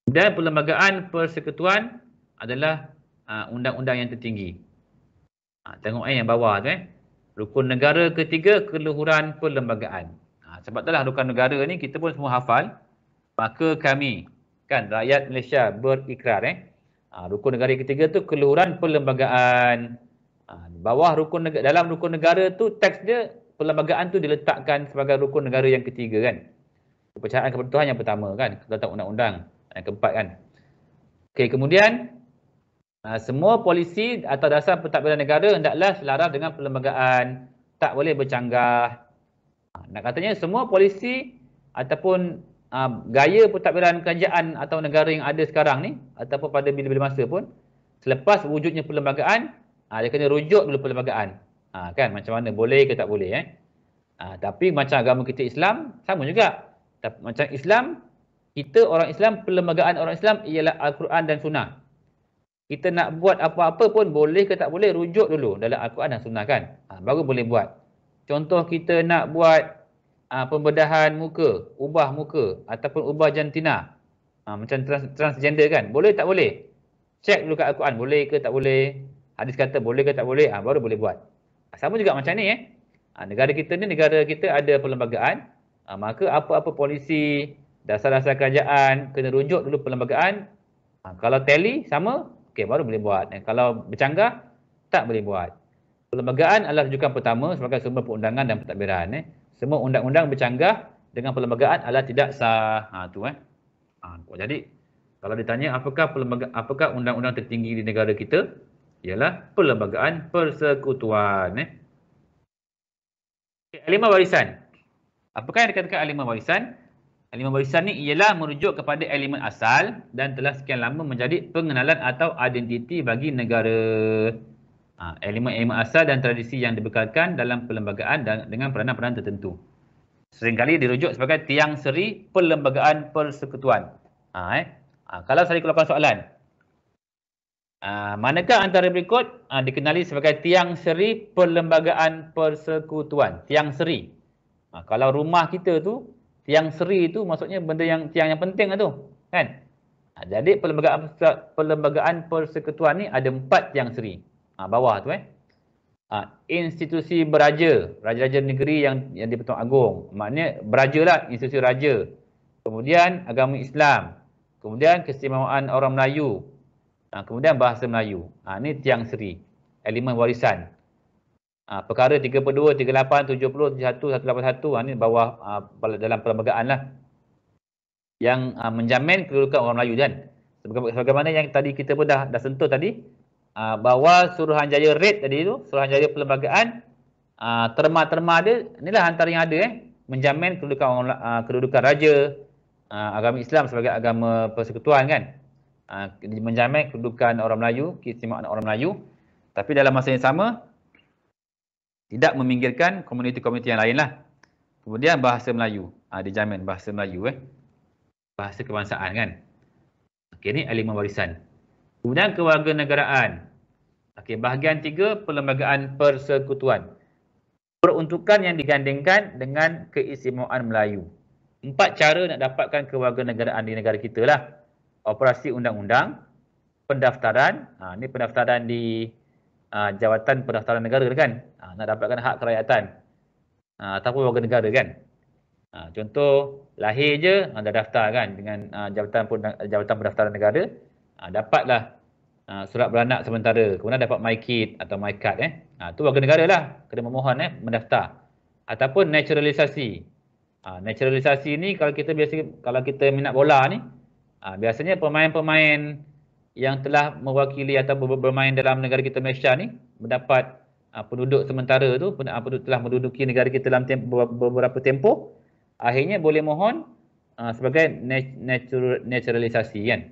Dan perlembagaan persekutuan adalah Ha, undang-undang yang tertinggi. Ha, tengok eh, yang bawah tu eh. Rukun negara ketiga, keluhuran perlembagaan. Ha, sebab itulah rukun negara ni kita pun semua hafal. Maka kami, kan rakyat Malaysia berikrar eh. Ha, rukun negara ketiga tu keluhuran perlembagaan. Ha, bawah rukun negara, dalam rukun negara tu teks dia perlembagaan tu diletakkan sebagai rukun negara yang ketiga kan. Kepercayaan kepada Tuhan yang pertama kan. Kita undang-undang. Yang keempat kan. Okey kemudian Ah, semua polisi atau dasar pentadbiran negara hendaklah selaras dengan perlembagaan. Tak boleh bercanggah. Ah, nak katanya semua polisi ataupun ah, gaya pentadbiran kerajaan atau negara yang ada sekarang ni ataupun pada bila-bila masa pun selepas wujudnya perlembagaan dia kena rujuk dulu perlembagaan. kan macam mana boleh ke tak boleh eh. tapi macam agama kita Islam sama juga. Macam Islam kita orang Islam perlembagaan orang Islam ialah Al-Quran dan Sunnah kita nak buat apa-apa pun boleh ke tak boleh rujuk dulu dalam Al-Quran dan Sunnah kan. Ha, baru boleh buat. Contoh kita nak buat ha, pembedahan muka, ubah muka ataupun ubah jantina. Ha, macam trans- transgender kan. Boleh tak boleh? Cek dulu kat Al-Quran. Boleh ke tak boleh? Hadis kata boleh ke tak boleh? Ha, baru boleh buat. Ha, sama juga macam ni eh. Ha, negara kita ni, negara kita ada perlembagaan. Ha, maka apa-apa polisi, dasar-dasar kerajaan, kena rujuk dulu perlembagaan. Ha, kalau tally, sama okey baru boleh buat. Dan eh, kalau bercanggah, tak boleh buat. Perlembagaan adalah rujukan pertama sebagai sumber perundangan dan pentadbiran. Eh. Semua undang-undang bercanggah dengan perlembagaan adalah tidak sah. Ha, tu, eh. ha, jadi, kalau ditanya apakah apakah undang-undang tertinggi di negara kita, ialah perlembagaan persekutuan. Eh. Okay, elemen warisan. Apakah yang dikatakan elemen Warisan. Elemen barisan ni ialah merujuk kepada elemen asal dan telah sekian lama menjadi pengenalan atau identiti bagi negara. Ha, elemen-elemen asal dan tradisi yang dibekalkan dalam perlembagaan dan dengan peranan-peranan tertentu. Seringkali dirujuk sebagai tiang seri perlembagaan persekutuan. Ha, eh. ha, kalau saya keluarkan soalan. Ha, manakah antara berikut ha, dikenali sebagai tiang seri perlembagaan persekutuan? Tiang seri. Ha, kalau rumah kita tu tiang seri itu maksudnya benda yang tiang yang penting lah tu kan ha, jadi perlembagaan perlembagaan persekutuan ni ada empat tiang seri ha, bawah tu eh ha, institusi beraja raja-raja negeri yang yang di Pertuan Agong maknanya lah institusi raja kemudian agama Islam kemudian keistimewaan orang Melayu ha, kemudian bahasa Melayu ha, ni tiang seri elemen warisan Ah perkara 32 38 70 71 181 ha, ni bawah ha, dalam perlembagaan lah yang ha, menjamin kedudukan orang Melayu kan. Sebagaimana yang tadi kita pun dah dah sentuh tadi ha, bahawa Suruhanjaya Rate tadi tu Suruhanjaya Perlembagaan ha, terma-terma dia inilah antara yang ada eh menjamin kedudukan orang, ha, kedudukan raja ha, agama Islam sebagai agama persekutuan kan. Ha, menjamin kedudukan orang Melayu, keistimewaan orang Melayu. Tapi dalam masa yang sama, tidak meminggirkan komuniti-komuniti yang lainlah. Kemudian bahasa Melayu, ha, ah, dijamin bahasa Melayu eh. Bahasa kebangsaan kan. Okey ni elemen warisan. Kemudian negaraan. Okey bahagian tiga perlembagaan persekutuan. Peruntukan yang digandingkan dengan keistimewaan Melayu. Empat cara nak dapatkan kewarganegaraan di negara kita lah. Operasi undang-undang, pendaftaran, ha, ni pendaftaran di Ah, jawatan pendaftaran negara kan ah, nak dapatkan hak kerajaatan ah, ataupun warga negara kan contoh lahir je dah daftar kan dengan jabatan jabatan pendaftaran negara dapatlah surat beranak sementara kemudian dapat MyKid atau MyCard eh tu warga negara lah kena memohon eh mendaftar ataupun naturalisasi naturalisasi ni kalau kita biasa kalau kita minat bola ni biasanya pemain-pemain yang telah mewakili atau bermain dalam negara kita Malaysia ni mendapat uh, penduduk sementara tu ah, penduduk telah menduduki negara kita dalam tempo, beberapa tempoh akhirnya boleh mohon uh, sebagai nat- natural naturalisasi kan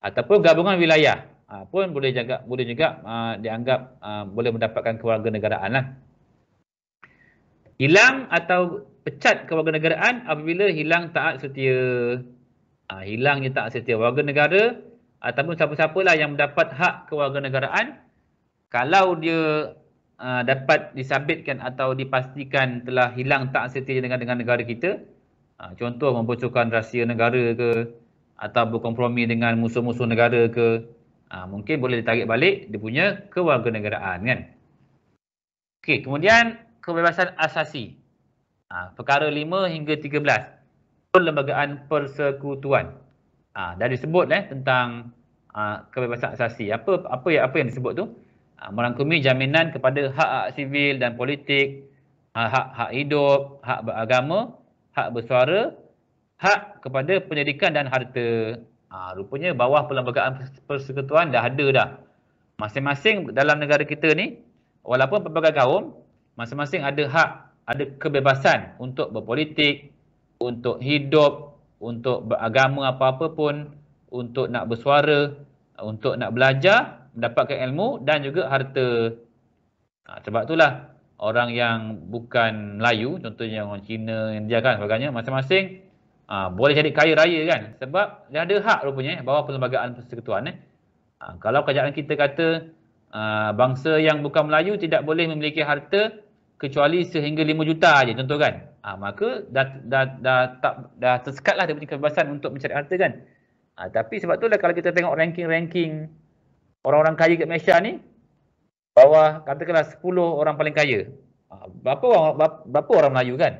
ataupun gabungan wilayah uh, pun boleh jaga boleh juga uh, dianggap uh, boleh mendapatkan kewarganegaraan lah hilang atau pecat kewarganegaraan apabila hilang taat setia uh, hilangnya taat setia warga ataupun siapa-siapalah yang mendapat hak kewarganegaraan kalau dia uh, dapat disabitkan atau dipastikan telah hilang tak setia dengan, dengan negara kita uh, contoh membocorkan rahsia negara ke atau berkompromi dengan musuh-musuh negara ke uh, mungkin boleh ditarik balik dia punya kewarganegaraan kan okey kemudian kebebasan asasi uh, perkara 5 hingga 13 perlembagaan persekutuan Ha, dah disebut eh, tentang ha, kebebasan asasi. Apa apa yang, apa yang disebut tu? Ha, merangkumi jaminan kepada hak-hak sivil dan politik, hak-hak hidup, hak beragama, hak bersuara, hak kepada pendidikan dan harta. Ha, rupanya bawah perlembagaan persekutuan dah ada dah. Masing-masing dalam negara kita ni, walaupun pelbagai kaum, masing-masing ada hak, ada kebebasan untuk berpolitik, untuk hidup, untuk beragama apa-apa pun, untuk nak bersuara, untuk nak belajar, mendapatkan ilmu dan juga harta. Ha, sebab itulah orang yang bukan Melayu, contohnya orang Cina, India kan sebagainya, masing-masing ha, boleh jadi kaya raya kan. Sebab dia ada hak rupanya eh, bawah perlembagaan persekutuan. Eh. Ha, kalau kerajaan kita kata ha, bangsa yang bukan Melayu tidak boleh memiliki harta kecuali sehingga 5 juta aja contoh kan ha, maka dah, dah, dah, tak, dah tersekatlah dia punya kebebasan untuk mencari harta kan. Ha, tapi sebab tu lah kalau kita tengok ranking-ranking orang-orang kaya kat Malaysia ni, bawah katakanlah 10 orang paling kaya. Ha, berapa, orang, berapa orang Melayu kan?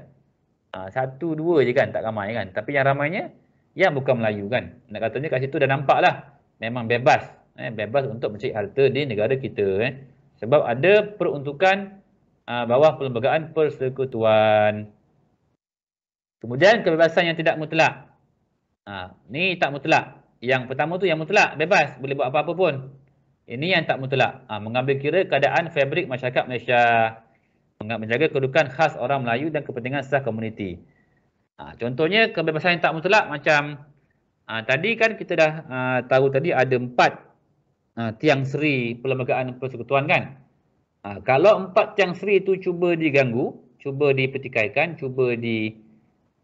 Ha, satu, dua je kan? Tak ramai kan? Tapi yang ramainya, yang bukan Melayu kan? Nak katanya kat situ dah nampak lah. Memang bebas. Eh, bebas untuk mencari harta di negara kita. Eh. Sebab ada peruntukan uh, bawah perlembagaan persekutuan. Kemudian kebebasan yang tidak mutlak. Ha, ni tak mutlak. Yang pertama tu yang mutlak. Bebas. Boleh buat apa-apa pun. Ini yang tak mutlak. Ha, mengambil kira keadaan fabrik masyarakat Malaysia. Menjaga kedudukan khas orang Melayu dan kepentingan sah komuniti. Ha, contohnya kebebasan yang tak mutlak macam ha, tadi kan kita dah ha, tahu tadi ada empat ha, tiang seri perlembagaan persekutuan kan. Ha, kalau empat tiang seri itu cuba diganggu, cuba dipertikaikan, cuba di... cuba di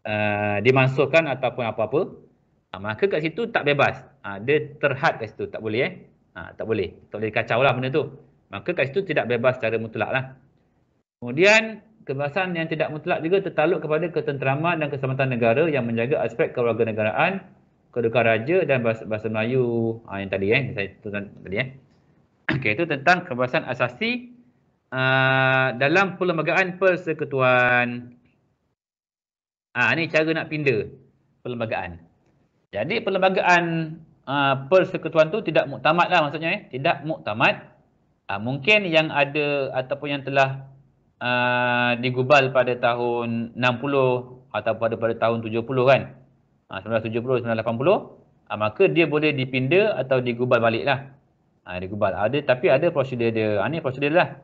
Uh, dimansuhkan ataupun apa-apa uh, maka kat situ tak bebas uh, dia terhad kat situ tak boleh eh uh, tak boleh tak boleh kacau lah benda tu maka kat situ tidak bebas secara mutlak lah kemudian kebebasan yang tidak mutlak juga tertaluk kepada ketenteraman dan keselamatan negara yang menjaga aspek kewarganegaraan kedudukan raja dan bahasa, bahasa Melayu uh, yang tadi eh saya tadi eh Okay, itu tentang kebebasan asasi uh, dalam perlembagaan persekutuan. Ah ha, ni cara nak pindah perlembagaan. Jadi perlembagaan ah ha, persekutuan tu tidak muktamad lah maksudnya eh, tidak muktamad. ha, mungkin yang ada ataupun yang telah uh, digubal pada tahun 60 atau pada pada tahun 70 kan. Ah ha, 1970 1980 ah ha, maka dia boleh dipindah atau digubal baliklah. Ah ha, digubal ada tapi ada prosedur dia. Ah ha, ni prosedur lah.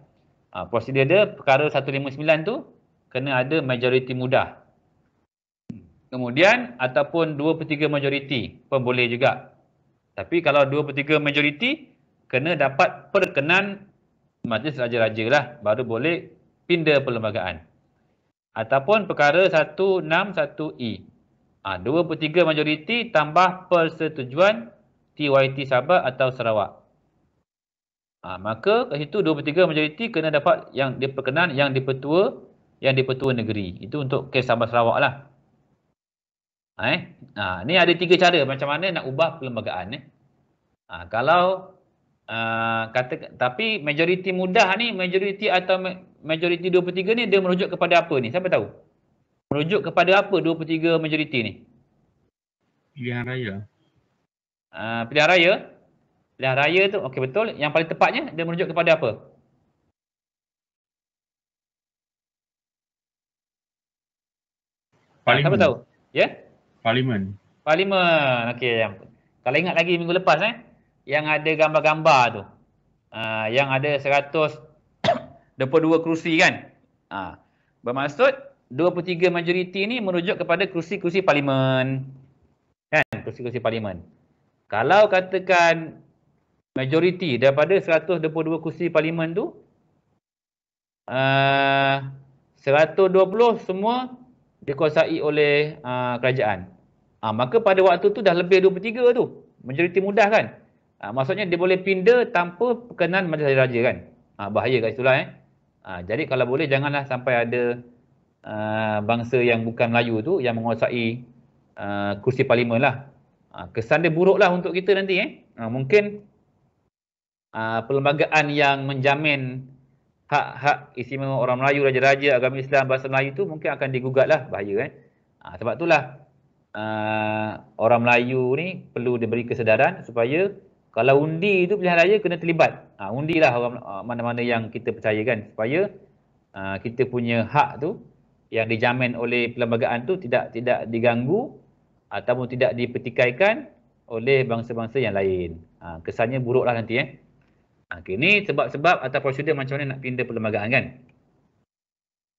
Ah ha, prosedur dia perkara 159 tu kena ada majoriti mudah kemudian ataupun 2 per 3 majoriti pun boleh juga. Tapi kalau 2 per 3 majoriti, kena dapat perkenan majlis raja-raja lah baru boleh pindah perlembagaan. Ataupun perkara 161E. Ha, 2 per 3 majoriti tambah persetujuan TYT Sabah atau Sarawak. Ha, maka ke situ 2 per 3 majoriti kena dapat yang diperkenan yang dipertua yang dipertua negeri. Itu untuk kes Sabah Sarawak lah. Eh? Ha, ni ada tiga cara macam mana nak ubah perlembagaan. Eh? Ha, kalau uh, kata, tapi majoriti mudah ni, majoriti atau majoriti 23 ni dia merujuk kepada apa ni? Siapa tahu? Merujuk kepada apa 23 majoriti ni? Pilihan raya. Uh, pilihan raya? Pilihan raya tu, okey betul. Yang paling tepatnya dia merujuk kepada apa? Paling Siapa tahu? Ya? Yeah? Parlimen. Parlimen. Okey. Kalau ingat lagi minggu lepas eh. Yang ada gambar-gambar tu. Uh, yang ada 122 kerusi kan. Uh, bermaksud 23 majoriti ni merujuk kepada kerusi-kerusi parlimen. Kan? Kerusi-kerusi parlimen. Kalau katakan majoriti daripada 122 kursi parlimen tu ah, uh, 120 semua dikuasai oleh uh, kerajaan. Uh, maka pada waktu tu dah lebih 23 tu. Majoriti mudah kan. Uh, maksudnya dia boleh pindah tanpa perkenan majlis raja kan. Uh, bahaya kat situ lah eh. Uh, jadi kalau boleh janganlah sampai ada uh, bangsa yang bukan Melayu tu yang menguasai uh, kursi parlimen lah. Uh, kesan dia buruk lah untuk kita nanti eh. Uh, mungkin uh, perlembagaan yang menjamin hak-hak istimewa orang Melayu, raja-raja, agama Islam, bahasa Melayu itu mungkin akan digugatlah lah. Bahaya kan. Ha, sebab itulah uh, ha, orang Melayu ni perlu diberi kesedaran supaya kalau undi itu pilihan raya kena terlibat. Ha, undilah orang ha, mana-mana yang kita percayakan supaya uh, kita punya hak tu yang dijamin oleh perlembagaan tu tidak tidak diganggu ataupun tidak dipertikaikan oleh bangsa-bangsa yang lain. Ha, kesannya buruklah nanti eh. Ha, okey ni sebab-sebab atau prosedur macam mana nak pindah perlembagaan kan?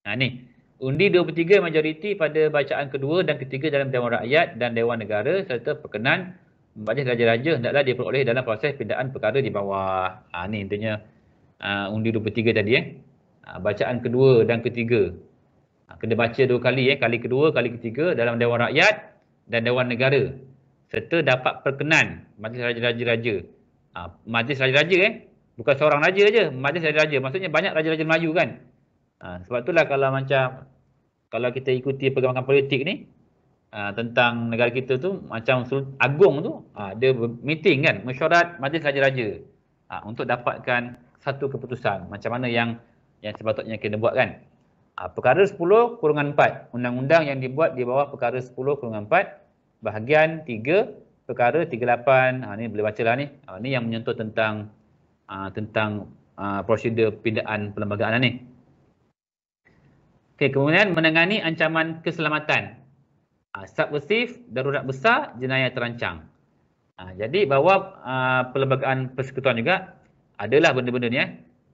Ha ni. Undi 23 majoriti pada bacaan kedua dan ketiga dalam Dewan Rakyat dan Dewan Negara serta perkenan majlis raja-raja hendaklah diperoleh dalam proses pindaan perkara di bawah. Ha ni intinya uh, undi 23 tadi eh. Uh, bacaan kedua dan ketiga. Uh, kena baca dua kali eh, kali kedua, kali ketiga dalam Dewan Rakyat dan Dewan Negara serta dapat perkenan majlis raja-raja. Uh, majlis raja-raja eh, bukan seorang raja je, majlis raja, raja. Maksudnya banyak raja-raja Melayu kan. Ha, sebab itulah kalau macam kalau kita ikuti perkembangan politik ni ha, tentang negara kita tu macam Sultan Agong tu ha, dia meeting kan mesyuarat majlis raja-raja ha, untuk dapatkan satu keputusan macam mana yang yang sepatutnya kena buat kan. Ha, perkara 10 kurungan 4 undang-undang yang dibuat di bawah perkara 10 kurungan 4 bahagian 3 perkara 38 ha, ni boleh baca lah ni. Ha, ni yang menyentuh tentang Ah, tentang uh, prosedur pindaan perlembagaan ni. Okay, kemudian menangani ancaman keselamatan. Uh, ah, subversive, darurat besar, jenayah terancang. Uh, jadi bahawa uh, perlembagaan persekutuan juga adalah benda-benda ni eh,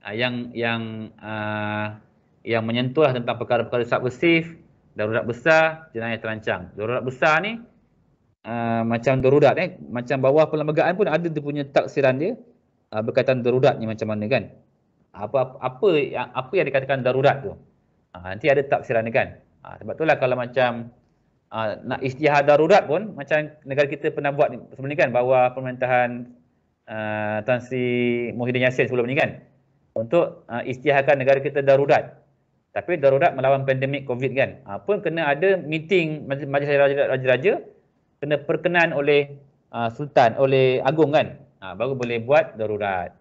uh, yang yang uh, yang menyentuh tentang perkara-perkara subversif, darurat besar, jenayah terancang. Darurat besar ni uh, macam darurat eh, macam bawah perlembagaan pun ada dia punya taksiran dia uh, berkaitan darurat ni macam mana kan? Apa apa, apa yang apa yang dikatakan darurat tu? Uh, nanti ada tafsiran ni kan? Uh, sebab itulah kalau macam uh, nak istihad darurat pun macam negara kita pernah buat sebelum ni kan bahawa pemerintahan uh, Tan Sri Muhyiddin Yassin sebelum ni kan untuk uh, istiahkan negara kita darurat. Tapi darurat melawan pandemik COVID kan. Uh, pun kena ada meeting majlis raja-raja kena perkenan oleh uh, sultan oleh Agong kan ha, baru boleh buat darurat.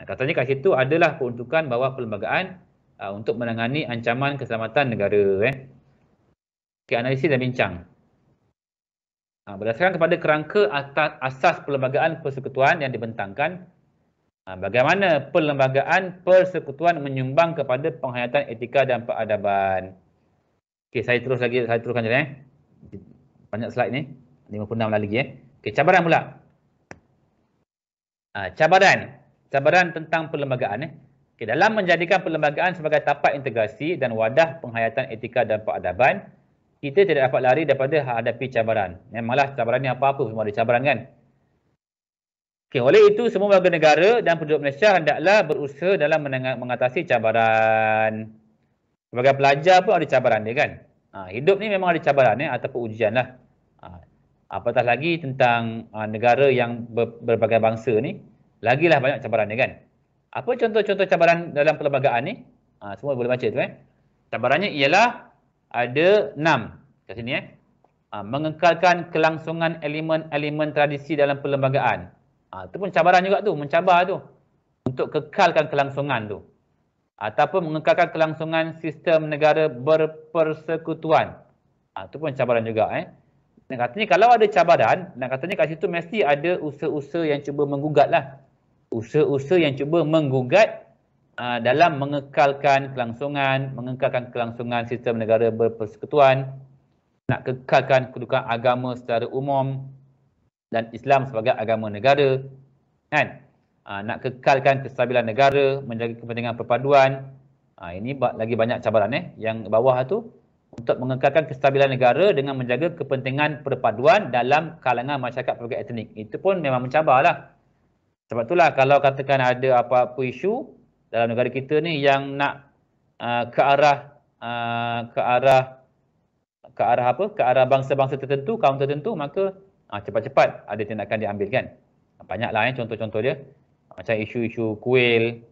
Nah, katanya kat situ adalah peruntukan bawah perlembagaan ha, untuk menangani ancaman keselamatan negara. Eh. Okay, analisis dan bincang. Ha, berdasarkan kepada kerangka atas asas perlembagaan persekutuan yang dibentangkan, ha, bagaimana perlembagaan persekutuan menyumbang kepada penghayatan etika dan peradaban? Okey, saya terus lagi, saya teruskan je. Eh. Banyak slide ni. 56 lagi. Eh. Okay, cabaran pula. Ah, cabaran cabaran tentang perlembagaan eh. Okay, dalam menjadikan perlembagaan sebagai tapak integrasi dan wadah penghayatan etika dan peradaban, kita tidak dapat lari daripada hadapi cabaran. Memanglah cabaran ni apa-apa semua ada cabaran kan. Okay, oleh itu semua warga negara dan penduduk Malaysia hendaklah berusaha dalam mengatasi cabaran. Sebagai pelajar pun ada cabaran dia kan. Ha, hidup ni memang ada cabaran eh, ataupun ujian lah. Ah, Apatah lagi tentang uh, negara yang ber, berbagai bangsa ni, lagilah banyak cabaran dia kan. Apa contoh-contoh cabaran dalam perlembagaan ni? Ha, semua boleh baca tu eh. Cabarannya ialah ada enam kat sini eh. Ha, mengekalkan kelangsungan elemen-elemen tradisi dalam perlembagaan. Ha, itu pun cabaran juga tu, mencabar tu. Untuk kekalkan kelangsungan tu. Ataupun mengekalkan kelangsungan sistem negara berpersekutuan. Ha, itu pun cabaran juga eh. Dan katanya kalau ada cabaran, dan katanya kat situ mesti ada usaha-usaha yang cuba menggugat lah. Usaha-usaha yang cuba menggugat uh, dalam mengekalkan kelangsungan, mengekalkan kelangsungan sistem negara berpersekutuan, nak kekalkan kedudukan agama secara umum dan Islam sebagai agama negara. Kan? Uh, nak kekalkan kestabilan negara, menjaga kepentingan perpaduan. Uh, ini lagi banyak cabaran eh. Yang bawah tu untuk mengekalkan kestabilan negara dengan menjaga kepentingan perpaduan dalam kalangan masyarakat pelbagai etnik. Itu pun memang mencabarlah. Sebab itulah kalau katakan ada apa-apa isu dalam negara kita ni yang nak uh, ke arah uh, ke arah ke arah apa? Ke arah bangsa-bangsa tertentu, kaum tertentu, maka uh, cepat-cepat ada tindakan diambil kan. Banyaklah eh, contoh-contoh dia. Macam isu-isu kuil,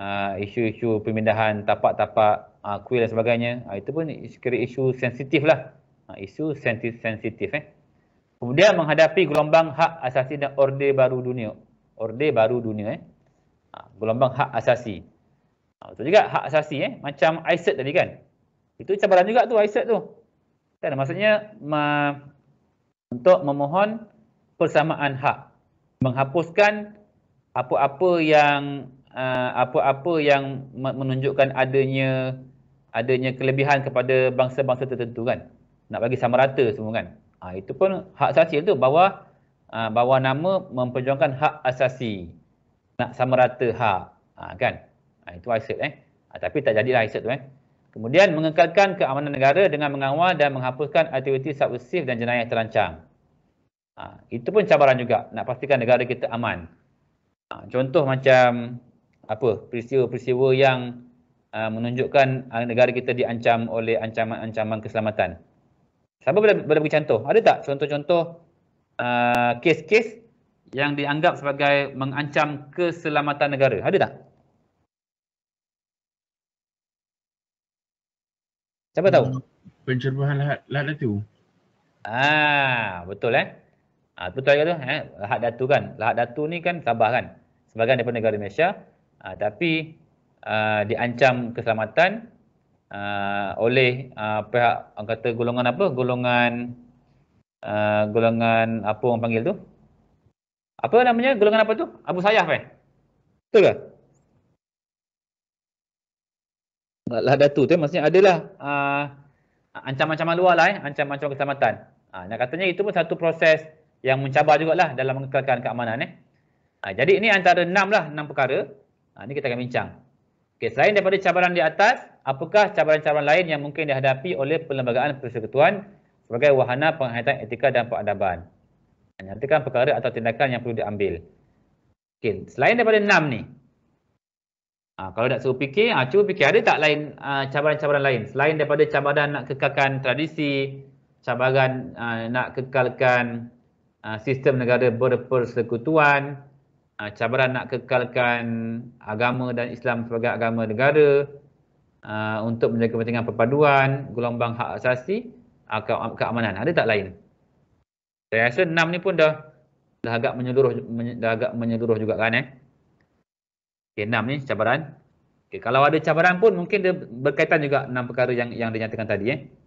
uh, isu-isu pemindahan tapak-tapak uh, ah, kuil dan sebagainya. Uh, itu pun kira isu sensitif lah. Uh, isu sensitif eh. Kemudian menghadapi gelombang hak asasi dan orde baru dunia. Orde baru dunia eh. Uh, gelombang hak asasi. Uh, betul juga hak asasi eh. Macam Isaac e tadi kan. Itu cabaran juga tu Isaac e tu. Kan? Maksudnya ma untuk memohon persamaan hak. Menghapuskan apa-apa yang apa-apa yang menunjukkan adanya adanya kelebihan kepada bangsa-bangsa tertentu kan. Nak bagi sama rata semua kan. Ha, itu pun hak asasi tu bahawa ha, ah, bahawa nama memperjuangkan hak asasi. Nak sama rata hak. Ha, kan? Ha, itu ISIP eh. Ha, tapi tak jadilah ISIP tu eh. Kemudian mengekalkan keamanan negara dengan mengawal dan menghapuskan aktiviti subversif dan jenayah terancang. Ha, itu pun cabaran juga nak pastikan negara kita aman. Ha, contoh macam apa peristiwa-peristiwa yang Uh, menunjukkan uh, negara kita diancam oleh ancaman-ancaman keselamatan. Siapa boleh, boleh beri contoh? Ada tak contoh-contoh uh, kes-kes yang dianggap sebagai mengancam keselamatan negara? Ada tak? Siapa tahu? Pencerbuhan lahat, lahat datu. Ah, betul eh. Ah, betul juga tu. Eh? Lahat datu kan. Lahat datu ni kan Sabah kan. Sebagian daripada negara Malaysia. Ah, tapi Uh, diancam keselamatan uh, oleh uh, pihak kata golongan apa golongan uh, golongan apa orang panggil tu apa namanya golongan apa tu Abu Sayyaf eh betul ke lah datu tu eh? maksudnya adalah uh, ancaman ancam-ancaman luar lah eh ancam-ancaman keselamatan ha, nak katanya itu pun satu proses yang mencabar jugalah dalam mengekalkan keamanan eh ha, jadi ini antara enam lah enam perkara ha, ini kita akan bincang Okey, selain daripada cabaran di atas, apakah cabaran-cabaran lain yang mungkin dihadapi oleh Perlembagaan Persekutuan sebagai wahana penghayatan etika dan peradaban? Nantikan perkara atau tindakan yang perlu diambil. Okey, selain daripada enam ni. Ha, kalau tak suruh fikir, ha, cuba fikir ada tak lain ha, cabaran-cabaran lain? Selain daripada cabaran nak kekalkan tradisi, cabaran ha, nak kekalkan ha, sistem negara berpersekutuan, Ah, cabaran nak kekalkan agama dan Islam sebagai agama negara ah, untuk menjaga kepentingan perpaduan, gelombang hak asasi, ah, keamanan. Ada tak lain? Saya rasa enam ni pun dah dah agak menyeluruh dah agak menyeluruh juga kan eh. Okey, enam ni cabaran. Okey, kalau ada cabaran pun mungkin dia berkaitan juga enam perkara yang yang dinyatakan tadi eh.